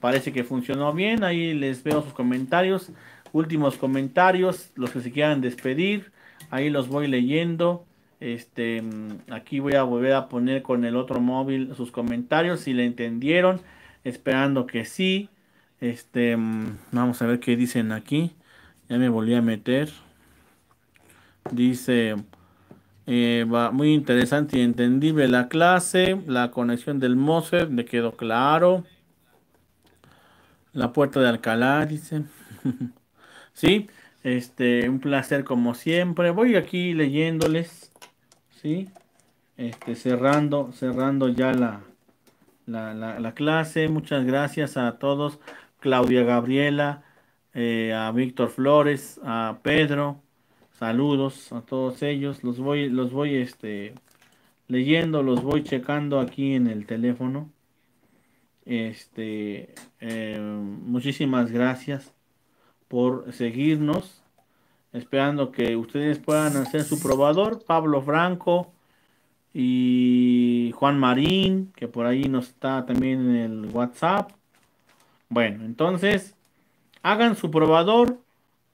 Parece que funcionó bien. Ahí les veo sus comentarios. Últimos comentarios, los que se quieran despedir. Ahí los voy leyendo. Este, aquí voy a volver a poner con el otro móvil sus comentarios si le entendieron, esperando que sí. Este, mm, vamos a ver qué dicen aquí. Ya me volví a meter. Dice, eh, va, muy interesante y entendible la clase, la conexión del Moser, me quedó claro. La puerta de Alcalá, dice. sí, este, un placer como siempre. Voy aquí leyéndoles, sí, este, cerrando, cerrando ya la, clase. Muchas gracias a todos, Claudia Gabriela, eh, a Víctor Flores, a Pedro Saludos a todos ellos. Los voy, los voy este, leyendo, los voy checando aquí en el teléfono. Este, em, muchísimas gracias por seguirnos. Esperando que ustedes puedan hacer su probador. Pablo Franco y Juan Marín, que por ahí nos está también en el WhatsApp. Bueno, entonces, hagan su probador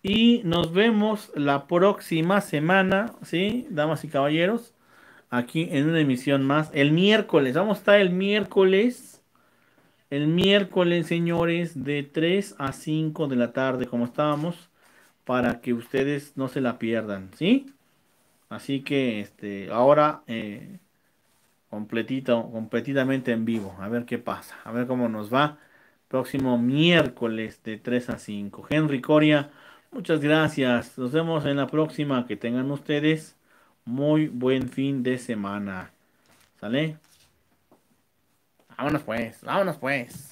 y nos vemos la próxima semana, ¿sí? Damas y caballeros, aquí en una emisión más. El miércoles, vamos a estar el miércoles. El miércoles, señores, de 3 a 5 de la tarde, como estábamos, para que ustedes no se la pierdan, ¿sí? Así que, este, ahora, eh, completito, completamente en vivo. A ver qué pasa, a ver cómo nos va. Próximo miércoles de 3 a 5. Henry Coria. Muchas gracias. Nos vemos en la próxima. Que tengan ustedes muy buen fin de semana. ¿Sale? Vámonos pues, vámonos pues.